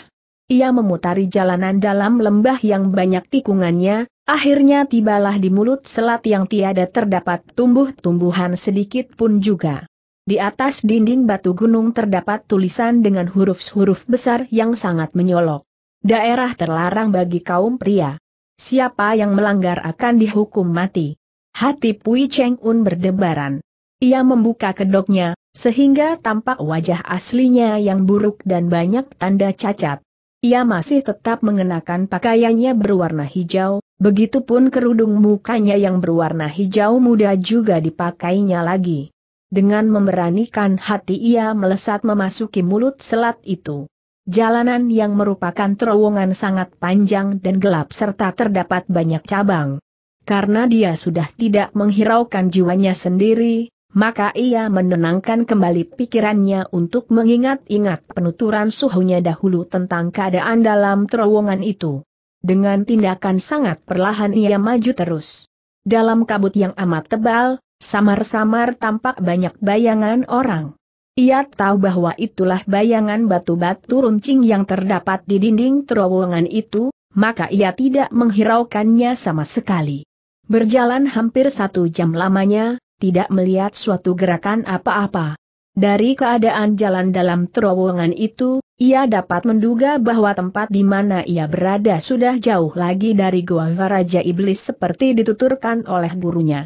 Ia memutari jalanan dalam lembah yang banyak tikungannya, akhirnya tibalah di mulut selat yang tiada terdapat tumbuh-tumbuhan sedikit pun juga. Di atas dinding batu gunung terdapat tulisan dengan huruf-huruf besar yang sangat menyolok. Daerah terlarang bagi kaum pria. Siapa yang melanggar akan dihukum mati. Hati Pui Cheng Un berdebaran. Ia membuka kedoknya, sehingga tampak wajah aslinya yang buruk dan banyak tanda cacat. Ia masih tetap mengenakan pakaiannya berwarna hijau, begitupun kerudung mukanya yang berwarna hijau muda juga dipakainya lagi. Dengan memberanikan hati ia melesat memasuki mulut selat itu. Jalanan yang merupakan terowongan sangat panjang dan gelap serta terdapat banyak cabang. Karena dia sudah tidak menghiraukan jiwanya sendiri, maka ia menenangkan kembali pikirannya untuk mengingat-ingat penuturan suhunya dahulu tentang keadaan dalam terowongan itu. Dengan tindakan sangat perlahan ia maju terus. Dalam kabut yang amat tebal, samar-samar tampak banyak bayangan orang. Ia tahu bahwa itulah bayangan batu-batu runcing yang terdapat di dinding terowongan itu, maka ia tidak menghiraukannya sama sekali. Berjalan hampir satu jam lamanya, tidak melihat suatu gerakan apa-apa. Dari keadaan jalan dalam terowongan itu, ia dapat menduga bahwa tempat di mana ia berada sudah jauh lagi dari goa Raja Iblis seperti dituturkan oleh gurunya.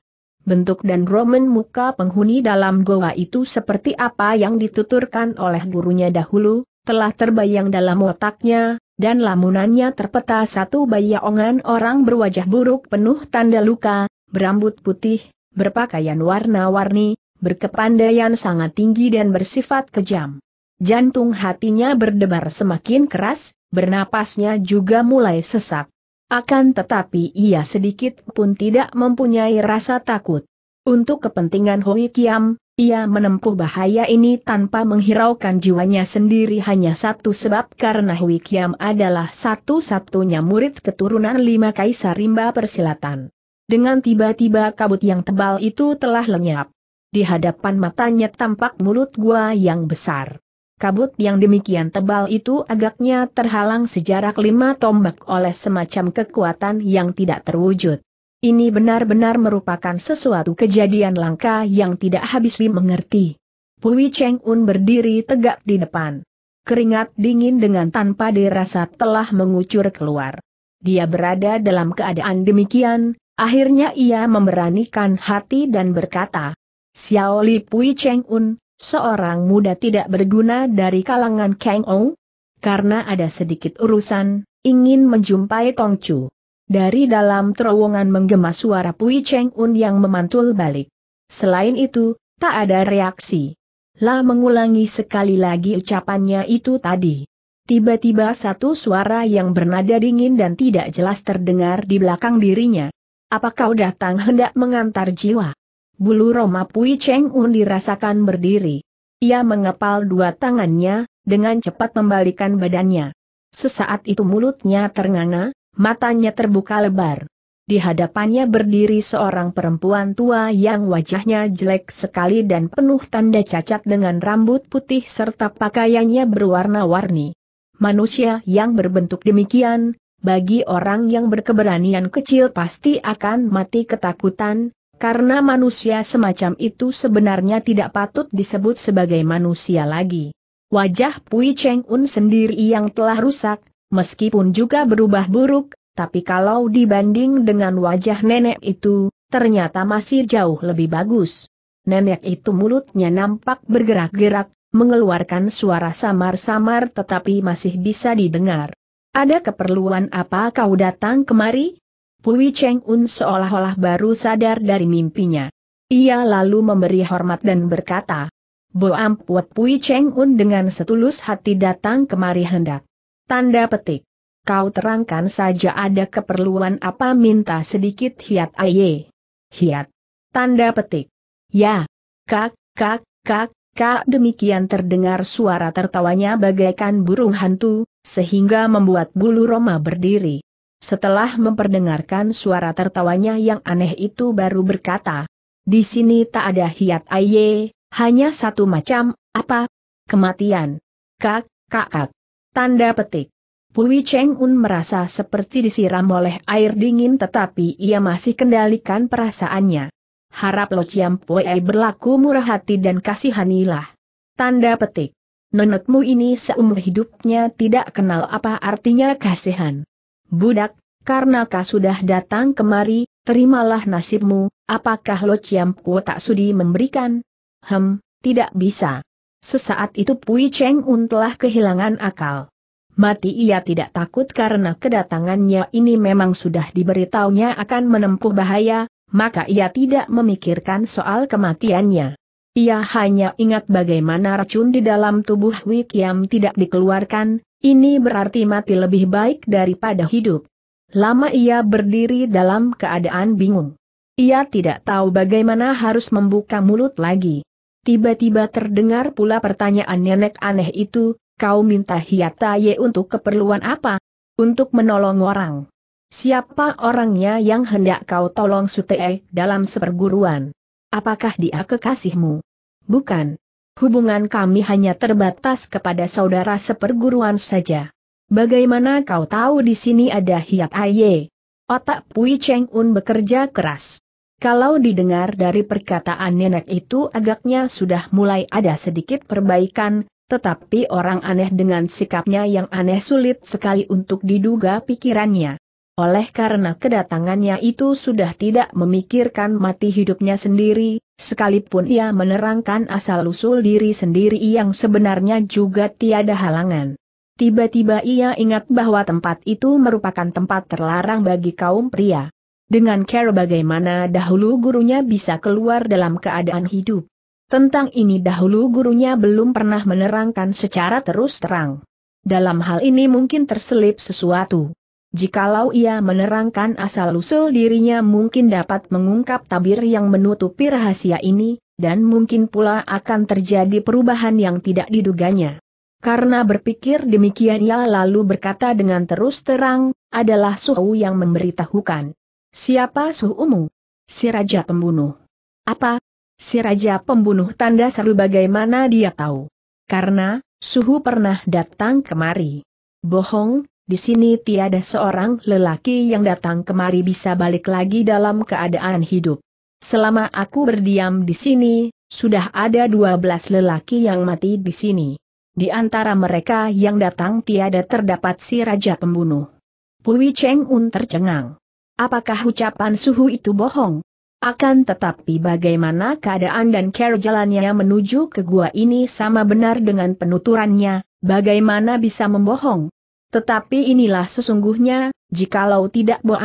Bentuk dan roman muka penghuni dalam goa itu seperti apa yang dituturkan oleh gurunya dahulu, telah terbayang dalam otaknya, dan lamunannya terpeta satu bayangan orang berwajah buruk penuh tanda luka, berambut putih, berpakaian warna-warni, berkepandaian sangat tinggi dan bersifat kejam. Jantung hatinya berdebar semakin keras, bernapasnya juga mulai sesak. Akan tetapi ia sedikit pun tidak mempunyai rasa takut. Untuk kepentingan Hoi Kiam, ia menempuh bahaya ini tanpa menghiraukan jiwanya sendiri hanya satu sebab karena Hui Kiam adalah satu-satunya murid keturunan lima kaisar rimba persilatan. Dengan tiba-tiba kabut yang tebal itu telah lenyap. Di hadapan matanya tampak mulut gua yang besar. Kabut yang demikian tebal itu agaknya terhalang sejarak lima tombak oleh semacam kekuatan yang tidak terwujud. Ini benar-benar merupakan sesuatu kejadian langka yang tidak habis dimengerti. Pui Cheng Un berdiri tegak di depan. Keringat dingin dengan tanpa dirasa telah mengucur keluar. Dia berada dalam keadaan demikian, Akhirnya ia memberanikan hati dan berkata, Xiao Li Pui Cheng Un, seorang muda tidak berguna dari kalangan Kang Ou? Karena ada sedikit urusan, ingin menjumpai Tong Chu. Dari dalam terowongan menggema suara Pui Cheng Un yang memantul balik. Selain itu, tak ada reaksi. La mengulangi sekali lagi ucapannya itu tadi. Tiba-tiba satu suara yang bernada dingin dan tidak jelas terdengar di belakang dirinya apa kau datang hendak mengantar jiwa? Bulu Roma Pui Cheng Un dirasakan berdiri. Ia mengepal dua tangannya, dengan cepat membalikan badannya. Sesaat itu mulutnya ternganga, matanya terbuka lebar. Di hadapannya berdiri seorang perempuan tua yang wajahnya jelek sekali dan penuh tanda cacat dengan rambut putih serta pakaiannya berwarna-warni. Manusia yang berbentuk demikian, bagi orang yang berkeberanian kecil pasti akan mati ketakutan, karena manusia semacam itu sebenarnya tidak patut disebut sebagai manusia lagi. Wajah Pui Cheng Un sendiri yang telah rusak, meskipun juga berubah buruk, tapi kalau dibanding dengan wajah nenek itu, ternyata masih jauh lebih bagus. Nenek itu mulutnya nampak bergerak-gerak, mengeluarkan suara samar-samar tetapi masih bisa didengar. Ada keperluan apa kau datang kemari? Pui Cheng Un seolah-olah baru sadar dari mimpinya. Ia lalu memberi hormat dan berkata, Boam ampuat Pui Cheng Un dengan setulus hati datang kemari hendak. Tanda petik. Kau terangkan saja ada keperluan apa minta sedikit hiat aye. Hiat. Tanda petik. Ya. Kak, kak, kak, kak demikian terdengar suara tertawanya bagaikan burung hantu, sehingga membuat bulu Roma berdiri. Setelah memperdengarkan suara tertawanya yang aneh itu baru berkata, di sini tak ada hiat aye, hanya satu macam, apa? Kematian. Kak, kak, kak. Tanda petik. Pui Cheng Un merasa seperti disiram oleh air dingin tetapi ia masih kendalikan perasaannya. Harap Lo Chiam Pue berlaku murah hati dan kasihanilah. Tanda petik nenekmu ini seumur hidupnya tidak kenal apa artinya kasihan. Budak, karena kau sudah datang kemari, terimalah nasibmu, apakah Lo ciamku tak sudi memberikan? Hem, tidak bisa. Sesaat itu Pui Cheng Un telah kehilangan akal. Mati ia tidak takut karena kedatangannya ini memang sudah diberitahunya akan menempuh bahaya, maka ia tidak memikirkan soal kematiannya. Ia hanya ingat bagaimana racun di dalam tubuh Wikiam tidak dikeluarkan, ini berarti mati lebih baik daripada hidup. Lama ia berdiri dalam keadaan bingung. Ia tidak tahu bagaimana harus membuka mulut lagi. Tiba-tiba terdengar pula pertanyaan nenek aneh itu, kau minta Hiataye untuk keperluan apa? Untuk menolong orang. Siapa orangnya yang hendak kau tolong Sutei dalam seperguruan? Apakah dia kekasihmu? Bukan. Hubungan kami hanya terbatas kepada saudara seperguruan saja. Bagaimana kau tahu di sini ada hiat Aye? Otak Pui Cheng Un bekerja keras. Kalau didengar dari perkataan nenek itu agaknya sudah mulai ada sedikit perbaikan, tetapi orang aneh dengan sikapnya yang aneh sulit sekali untuk diduga pikirannya. Oleh karena kedatangannya itu sudah tidak memikirkan mati hidupnya sendiri, sekalipun ia menerangkan asal-usul diri sendiri yang sebenarnya juga tiada halangan. Tiba-tiba ia ingat bahwa tempat itu merupakan tempat terlarang bagi kaum pria. Dengan care bagaimana dahulu gurunya bisa keluar dalam keadaan hidup. Tentang ini dahulu gurunya belum pernah menerangkan secara terus terang. Dalam hal ini mungkin terselip sesuatu. Jikalau ia menerangkan asal-usul dirinya mungkin dapat mengungkap tabir yang menutupi rahasia ini, dan mungkin pula akan terjadi perubahan yang tidak diduganya. Karena berpikir demikian ia lalu berkata dengan terus terang, adalah suhu yang memberitahukan. Siapa suhumu? Si Raja Pembunuh. Apa? Si Raja Pembunuh tanda seru bagaimana dia tahu. Karena, suhu pernah datang kemari. Bohong, di sini tiada seorang lelaki yang datang kemari bisa balik lagi dalam keadaan hidup. Selama aku berdiam di sini, sudah ada 12 lelaki yang mati di sini. Di antara mereka yang datang tiada terdapat si Raja Pembunuh. Pui Cheng Un tercengang. Apakah ucapan suhu itu bohong? Akan tetapi bagaimana keadaan dan care jalannya menuju ke gua ini sama benar dengan penuturannya, bagaimana bisa membohong? Tetapi inilah sesungguhnya, jikalau tidak Bo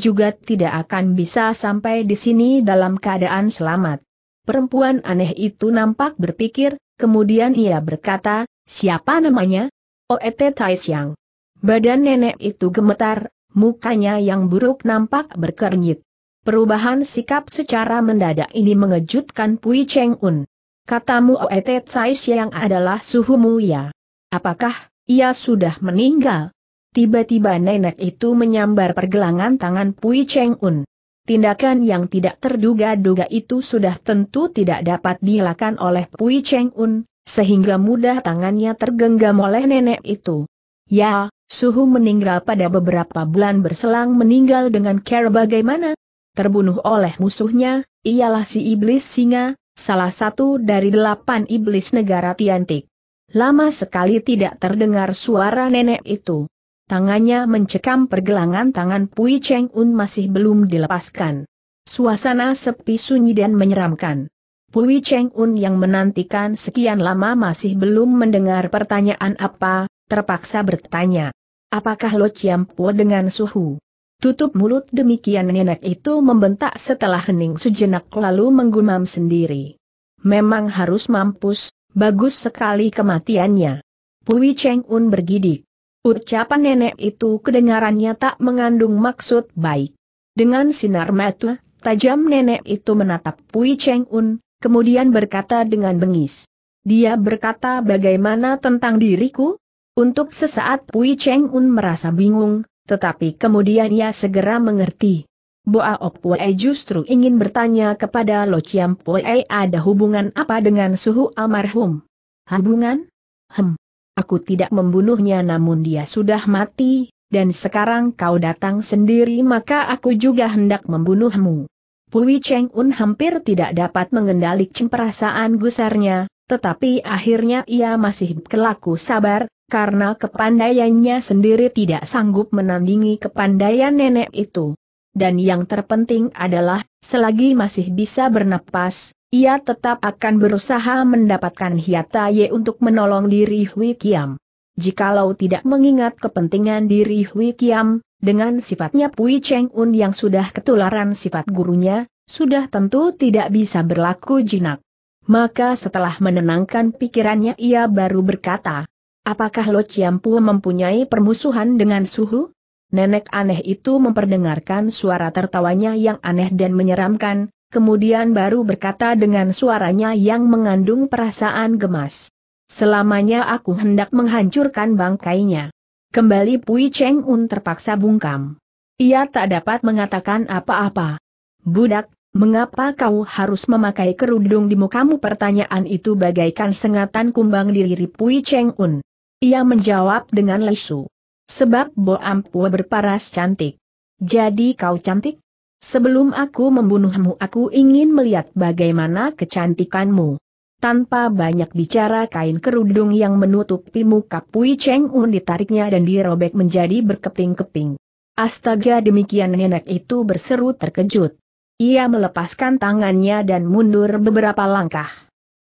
juga tidak akan bisa sampai di sini dalam keadaan selamat. Perempuan aneh itu nampak berpikir, kemudian ia berkata, siapa namanya? Oet oh, Taisiang. Badan nenek itu gemetar, mukanya yang buruk nampak berkernyit. Perubahan sikap secara mendadak ini mengejutkan Pui Cheng Un. Katamu Oet Taisiang adalah suhumu ya. Apakah ia sudah meninggal. Tiba-tiba nenek itu menyambar pergelangan tangan Pui Cheng Un. Tindakan yang tidak terduga-duga itu sudah tentu tidak dapat dilakukan oleh Pui Cheng Un, sehingga mudah tangannya tergenggam oleh nenek itu. Ya, Suhu meninggal pada beberapa bulan berselang meninggal dengan care bagaimana? Terbunuh oleh musuhnya, ialah si iblis singa, salah satu dari delapan iblis negara Tiantik. Lama sekali tidak terdengar suara nenek itu. Tangannya mencekam pergelangan tangan Pui Cheng Un masih belum dilepaskan. Suasana sepi sunyi dan menyeramkan. Pui Cheng Un yang menantikan sekian lama masih belum mendengar pertanyaan apa, terpaksa bertanya. Apakah Lo Po dengan suhu? Tutup mulut demikian nenek itu membentak setelah hening sejenak lalu menggumam sendiri. Memang harus mampus, Bagus sekali kematiannya. Pui Cheng Un bergidik. Ucapan nenek itu kedengarannya tak mengandung maksud baik. Dengan sinar mata, tajam nenek itu menatap Pui Cheng Un, kemudian berkata dengan bengis. Dia berkata bagaimana tentang diriku? Untuk sesaat Pui Cheng Un merasa bingung, tetapi kemudian ia segera mengerti. Ok Pue justru ingin bertanya kepada Lo Chiam Pue ada hubungan apa dengan suhu almarhum? Hubungan? Hem. Aku tidak membunuhnya namun dia sudah mati, dan sekarang kau datang sendiri maka aku juga hendak membunuhmu. Pui Cheng Un hampir tidak dapat mengendalikan perasaan gusarnya, tetapi akhirnya ia masih berlaku sabar, karena kepandaiannya sendiri tidak sanggup menandingi kepandaian nenek itu dan yang terpenting adalah, selagi masih bisa bernapas, ia tetap akan berusaha mendapatkan hiataye untuk menolong diri Hui Kiam. Jikalau tidak mengingat kepentingan diri Hui Kiam, dengan sifatnya Pui Cheng Un yang sudah ketularan sifat gurunya, sudah tentu tidak bisa berlaku jinak. Maka setelah menenangkan pikirannya ia baru berkata, Apakah Lo Chiampu mempunyai permusuhan dengan Suhu? Nenek aneh itu memperdengarkan suara tertawanya yang aneh dan menyeramkan, kemudian baru berkata dengan suaranya yang mengandung perasaan gemas. Selamanya aku hendak menghancurkan bangkainya. Kembali Pui Cheng Un terpaksa bungkam. Ia tak dapat mengatakan apa-apa. Budak, mengapa kau harus memakai kerudung di mukamu? Pertanyaan itu bagaikan sengatan kumbang di lirip Pui Cheng Un. Ia menjawab dengan lesu. Sebab Bo Ampu berparas cantik. Jadi kau cantik? Sebelum aku membunuhmu aku ingin melihat bagaimana kecantikanmu. Tanpa banyak bicara kain kerudung yang menutupi muka Pui Cheng Un ditariknya dan dirobek menjadi berkeping-keping. Astaga demikian nenek itu berseru terkejut. Ia melepaskan tangannya dan mundur beberapa langkah.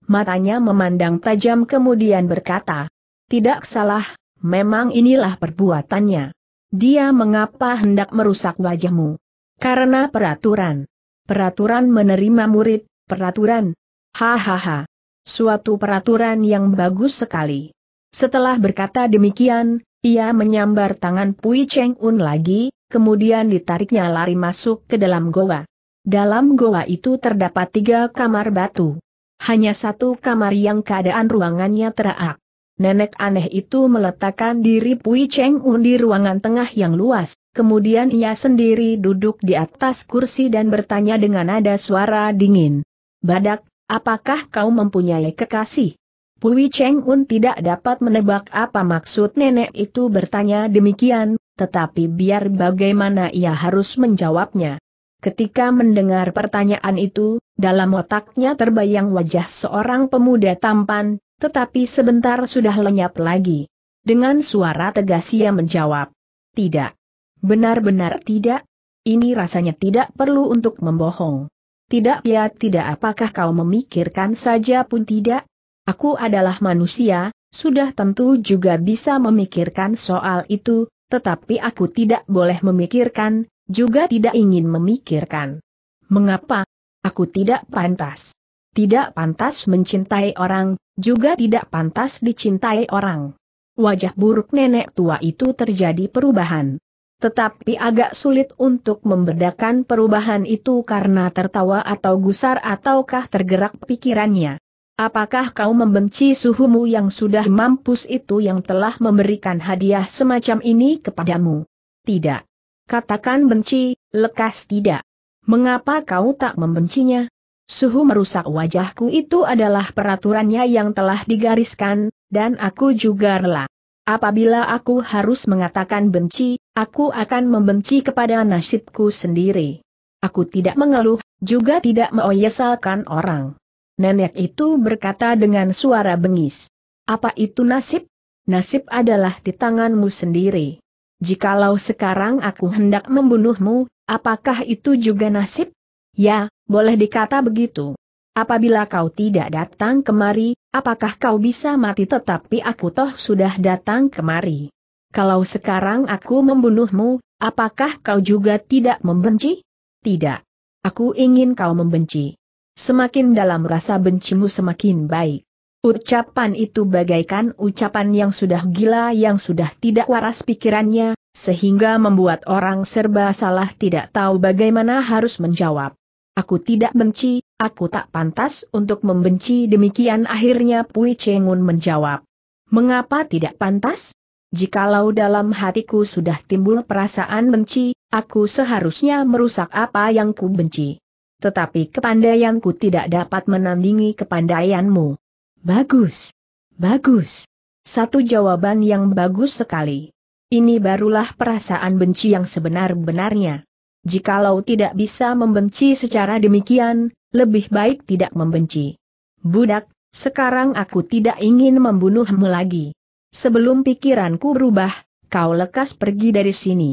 Matanya memandang tajam kemudian berkata, Tidak salah, memang inilah perbuatannya. Dia mengapa hendak merusak wajahmu? Karena peraturan. Peraturan menerima murid, peraturan. Hahaha. Suatu peraturan yang bagus sekali. Setelah berkata demikian, ia menyambar tangan Pui Cheng Un lagi, kemudian ditariknya lari masuk ke dalam goa. Dalam goa itu terdapat tiga kamar batu. Hanya satu kamar yang keadaan ruangannya terak. Nenek aneh itu meletakkan diri Pui Cheng Un di ruangan tengah yang luas, kemudian ia sendiri duduk di atas kursi dan bertanya dengan nada suara dingin. Badak, apakah kau mempunyai kekasih? Pui Cheng Un tidak dapat menebak apa maksud nenek itu bertanya demikian, tetapi biar bagaimana ia harus menjawabnya. Ketika mendengar pertanyaan itu, dalam otaknya terbayang wajah seorang pemuda tampan, tetapi sebentar sudah lenyap lagi. Dengan suara tegas ia menjawab, tidak. Benar-benar tidak, ini rasanya tidak perlu untuk membohong. Tidak ya tidak apakah kau memikirkan saja pun tidak? Aku adalah manusia, sudah tentu juga bisa memikirkan soal itu, tetapi aku tidak boleh memikirkan, juga tidak ingin memikirkan. Mengapa? Aku tidak pantas tidak pantas mencintai orang, juga tidak pantas dicintai orang. Wajah buruk nenek tua itu terjadi perubahan. Tetapi agak sulit untuk membedakan perubahan itu karena tertawa atau gusar ataukah tergerak pikirannya. Apakah kau membenci suhumu yang sudah mampus itu yang telah memberikan hadiah semacam ini kepadamu? Tidak. Katakan benci, lekas tidak. Mengapa kau tak membencinya? Suhu merusak wajahku itu adalah peraturannya yang telah digariskan, dan aku juga rela. Apabila aku harus mengatakan benci, aku akan membenci kepada nasibku sendiri. Aku tidak mengeluh, juga tidak meoyesalkan orang. Nenek itu berkata dengan suara bengis. Apa itu nasib? Nasib adalah di tanganmu sendiri. Jikalau sekarang aku hendak membunuhmu, apakah itu juga nasib? Ya, boleh dikata begitu. Apabila kau tidak datang kemari, apakah kau bisa mati tetapi aku toh sudah datang kemari. Kalau sekarang aku membunuhmu, apakah kau juga tidak membenci? Tidak. Aku ingin kau membenci. Semakin dalam rasa bencimu semakin baik. Ucapan itu bagaikan ucapan yang sudah gila yang sudah tidak waras pikirannya, sehingga membuat orang serba salah tidak tahu bagaimana harus menjawab. Aku tidak benci, aku tak pantas untuk membenci demikian akhirnya Pui Chengun menjawab. Mengapa tidak pantas? Jikalau dalam hatiku sudah timbul perasaan benci, aku seharusnya merusak apa yang ku benci. Tetapi kepandaianku tidak dapat menandingi kepandaianmu. Bagus. Bagus. Satu jawaban yang bagus sekali. Ini barulah perasaan benci yang sebenar-benarnya jikalau tidak bisa membenci secara demikian, lebih baik tidak membenci. Budak, sekarang aku tidak ingin membunuhmu lagi. Sebelum pikiranku berubah, kau lekas pergi dari sini.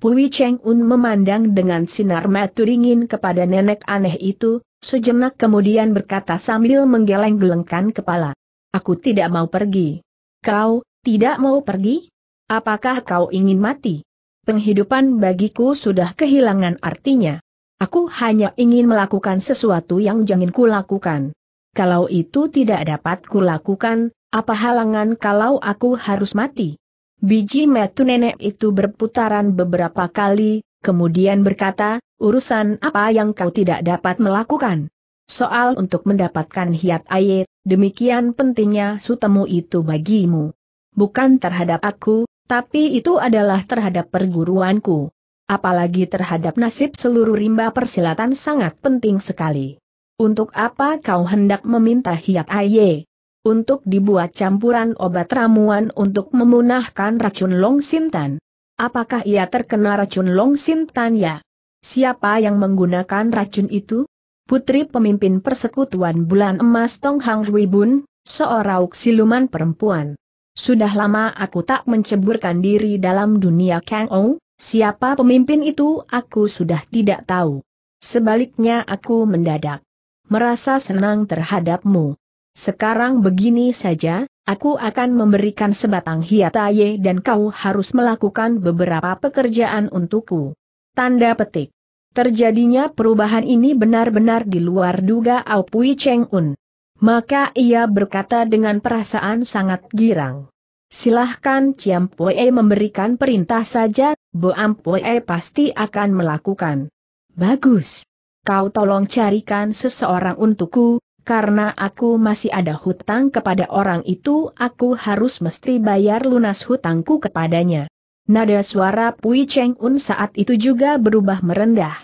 Pui Cheng Un memandang dengan sinar mata dingin kepada nenek aneh itu, sejenak kemudian berkata sambil menggeleng-gelengkan kepala. Aku tidak mau pergi. Kau, tidak mau pergi? Apakah kau ingin mati? penghidupan bagiku sudah kehilangan artinya. Aku hanya ingin melakukan sesuatu yang jangan lakukan. Kalau itu tidak dapat kulakukan, apa halangan kalau aku harus mati? Biji metu nenek itu berputaran beberapa kali, kemudian berkata, urusan apa yang kau tidak dapat melakukan? Soal untuk mendapatkan hiat ayat, demikian pentingnya sutemu itu bagimu. Bukan terhadap aku, tapi itu adalah terhadap perguruanku. Apalagi terhadap nasib seluruh rimba persilatan sangat penting sekali. Untuk apa kau hendak meminta hiat Aye? Untuk dibuat campuran obat ramuan untuk memunahkan racun Long Sintan. Apakah ia terkena racun Long Sintan ya? Siapa yang menggunakan racun itu? Putri pemimpin persekutuan bulan emas Tong Hang Hui Bun, seorang siluman perempuan. Sudah lama aku tak menceburkan diri dalam dunia Kang Ou, siapa pemimpin itu aku sudah tidak tahu. Sebaliknya aku mendadak merasa senang terhadapmu. Sekarang begini saja, aku akan memberikan sebatang hiataye dan kau harus melakukan beberapa pekerjaan untukku. Tanda petik. Terjadinya perubahan ini benar-benar di luar duga Au Cheng Un. Maka ia berkata dengan perasaan sangat girang. Silahkan Ciam Pue memberikan perintah saja, Boam Pue pasti akan melakukan. Bagus. Kau tolong carikan seseorang untukku, karena aku masih ada hutang kepada orang itu aku harus mesti bayar lunas hutangku kepadanya. Nada suara Pui Cheng Un saat itu juga berubah merendah.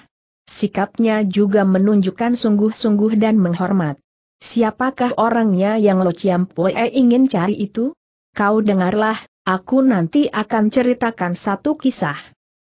Sikapnya juga menunjukkan sungguh-sungguh dan menghormat. Siapakah orangnya yang Lo A ingin cari itu? Kau dengarlah, aku nanti akan ceritakan satu kisah.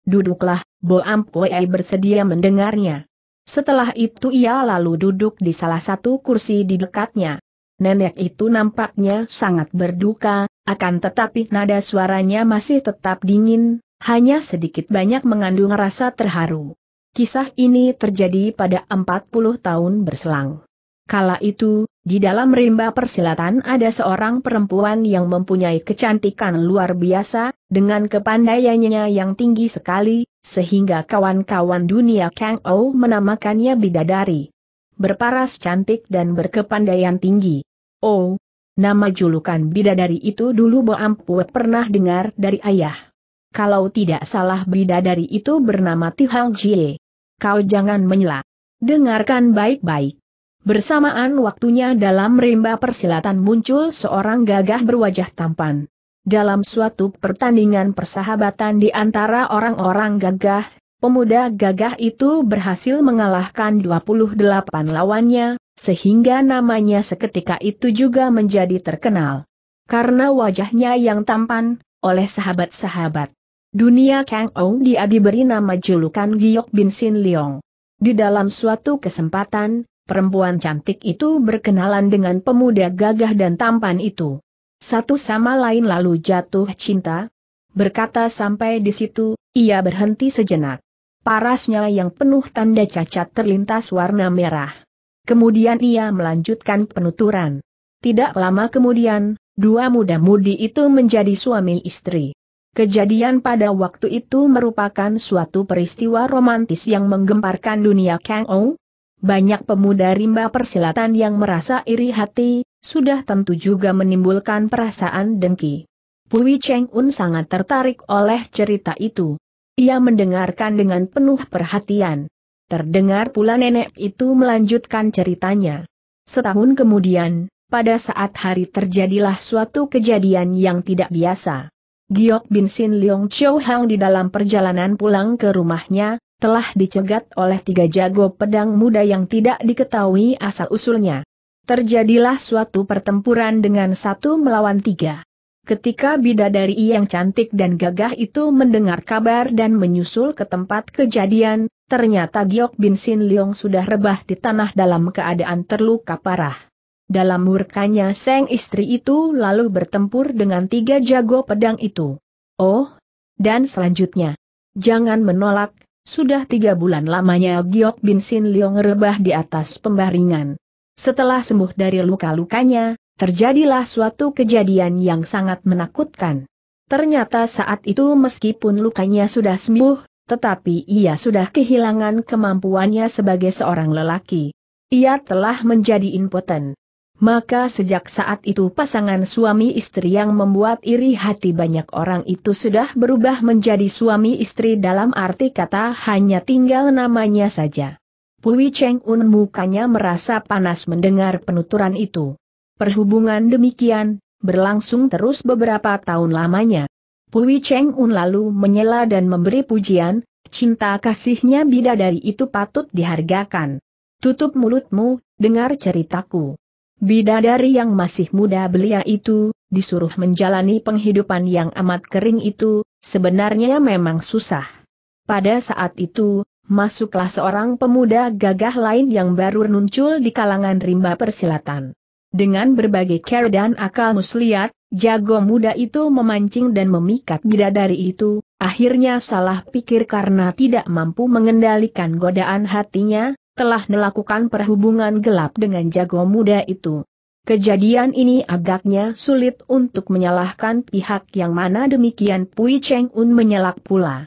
Duduklah, Bo A bersedia mendengarnya. Setelah itu ia lalu duduk di salah satu kursi di dekatnya. Nenek itu nampaknya sangat berduka, akan tetapi nada suaranya masih tetap dingin, hanya sedikit banyak mengandung rasa terharu. Kisah ini terjadi pada 40 tahun berselang. Kala itu, di dalam rimba persilatan ada seorang perempuan yang mempunyai kecantikan luar biasa, dengan kepandaiannya yang tinggi sekali, sehingga kawan-kawan dunia Kang Ou menamakannya bidadari. Berparas cantik dan berkepandaian tinggi. Oh, nama julukan bidadari itu dulu Bo Ampue pernah dengar dari ayah. Kalau tidak salah bidadari itu bernama Tihang Jie. Kau jangan menyela. Dengarkan baik-baik. Bersamaan waktunya dalam rimba persilatan muncul seorang gagah berwajah tampan. Dalam suatu pertandingan persahabatan di antara orang-orang gagah, pemuda gagah itu berhasil mengalahkan 28 lawannya, sehingga namanya seketika itu juga menjadi terkenal. Karena wajahnya yang tampan, oleh sahabat-sahabat. Dunia Kang Ong dia diberi nama julukan Giok Bin Sin Leong. Di dalam suatu kesempatan, perempuan cantik itu berkenalan dengan pemuda gagah dan tampan itu. Satu sama lain lalu jatuh cinta. Berkata sampai di situ, ia berhenti sejenak. Parasnya yang penuh tanda cacat terlintas warna merah. Kemudian ia melanjutkan penuturan. Tidak lama kemudian, dua muda-mudi itu menjadi suami istri. Kejadian pada waktu itu merupakan suatu peristiwa romantis yang menggemparkan dunia Kang Ou, banyak pemuda rimba persilatan yang merasa iri hati, sudah tentu juga menimbulkan perasaan dengki. Pui Cheng Un sangat tertarik oleh cerita itu. Ia mendengarkan dengan penuh perhatian. Terdengar pula nenek itu melanjutkan ceritanya. Setahun kemudian, pada saat hari terjadilah suatu kejadian yang tidak biasa. Giok Bin Sin Leong Chow Hang di dalam perjalanan pulang ke rumahnya, telah dicegat oleh tiga jago pedang muda yang tidak diketahui asal-usulnya. Terjadilah suatu pertempuran dengan satu melawan tiga. Ketika bidadari yang cantik dan gagah itu mendengar kabar dan menyusul ke tempat kejadian, ternyata Giok Bin Sin Leong sudah rebah di tanah dalam keadaan terluka parah. Dalam murkanya sang istri itu lalu bertempur dengan tiga jago pedang itu. Oh, dan selanjutnya. Jangan menolak, sudah tiga bulan lamanya Giok Bin Sin Leong rebah di atas pembaringan. Setelah sembuh dari luka-lukanya, terjadilah suatu kejadian yang sangat menakutkan. Ternyata saat itu meskipun lukanya sudah sembuh, tetapi ia sudah kehilangan kemampuannya sebagai seorang lelaki. Ia telah menjadi impoten. Maka sejak saat itu pasangan suami istri yang membuat iri hati banyak orang itu sudah berubah menjadi suami istri dalam arti kata hanya tinggal namanya saja. Pui Cheng Un mukanya merasa panas mendengar penuturan itu. Perhubungan demikian, berlangsung terus beberapa tahun lamanya. Pui Cheng Un lalu menyela dan memberi pujian, cinta kasihnya bidadari itu patut dihargakan. Tutup mulutmu, dengar ceritaku. Bidadari yang masih muda belia itu, disuruh menjalani penghidupan yang amat kering itu, sebenarnya memang susah. Pada saat itu, masuklah seorang pemuda gagah lain yang baru muncul di kalangan rimba persilatan. Dengan berbagai care dan akal muslihat, jago muda itu memancing dan memikat bidadari itu, akhirnya salah pikir karena tidak mampu mengendalikan godaan hatinya, telah melakukan perhubungan gelap dengan jago muda itu. Kejadian ini agaknya sulit untuk menyalahkan pihak yang mana demikian Pui Cheng Un menyalak pula.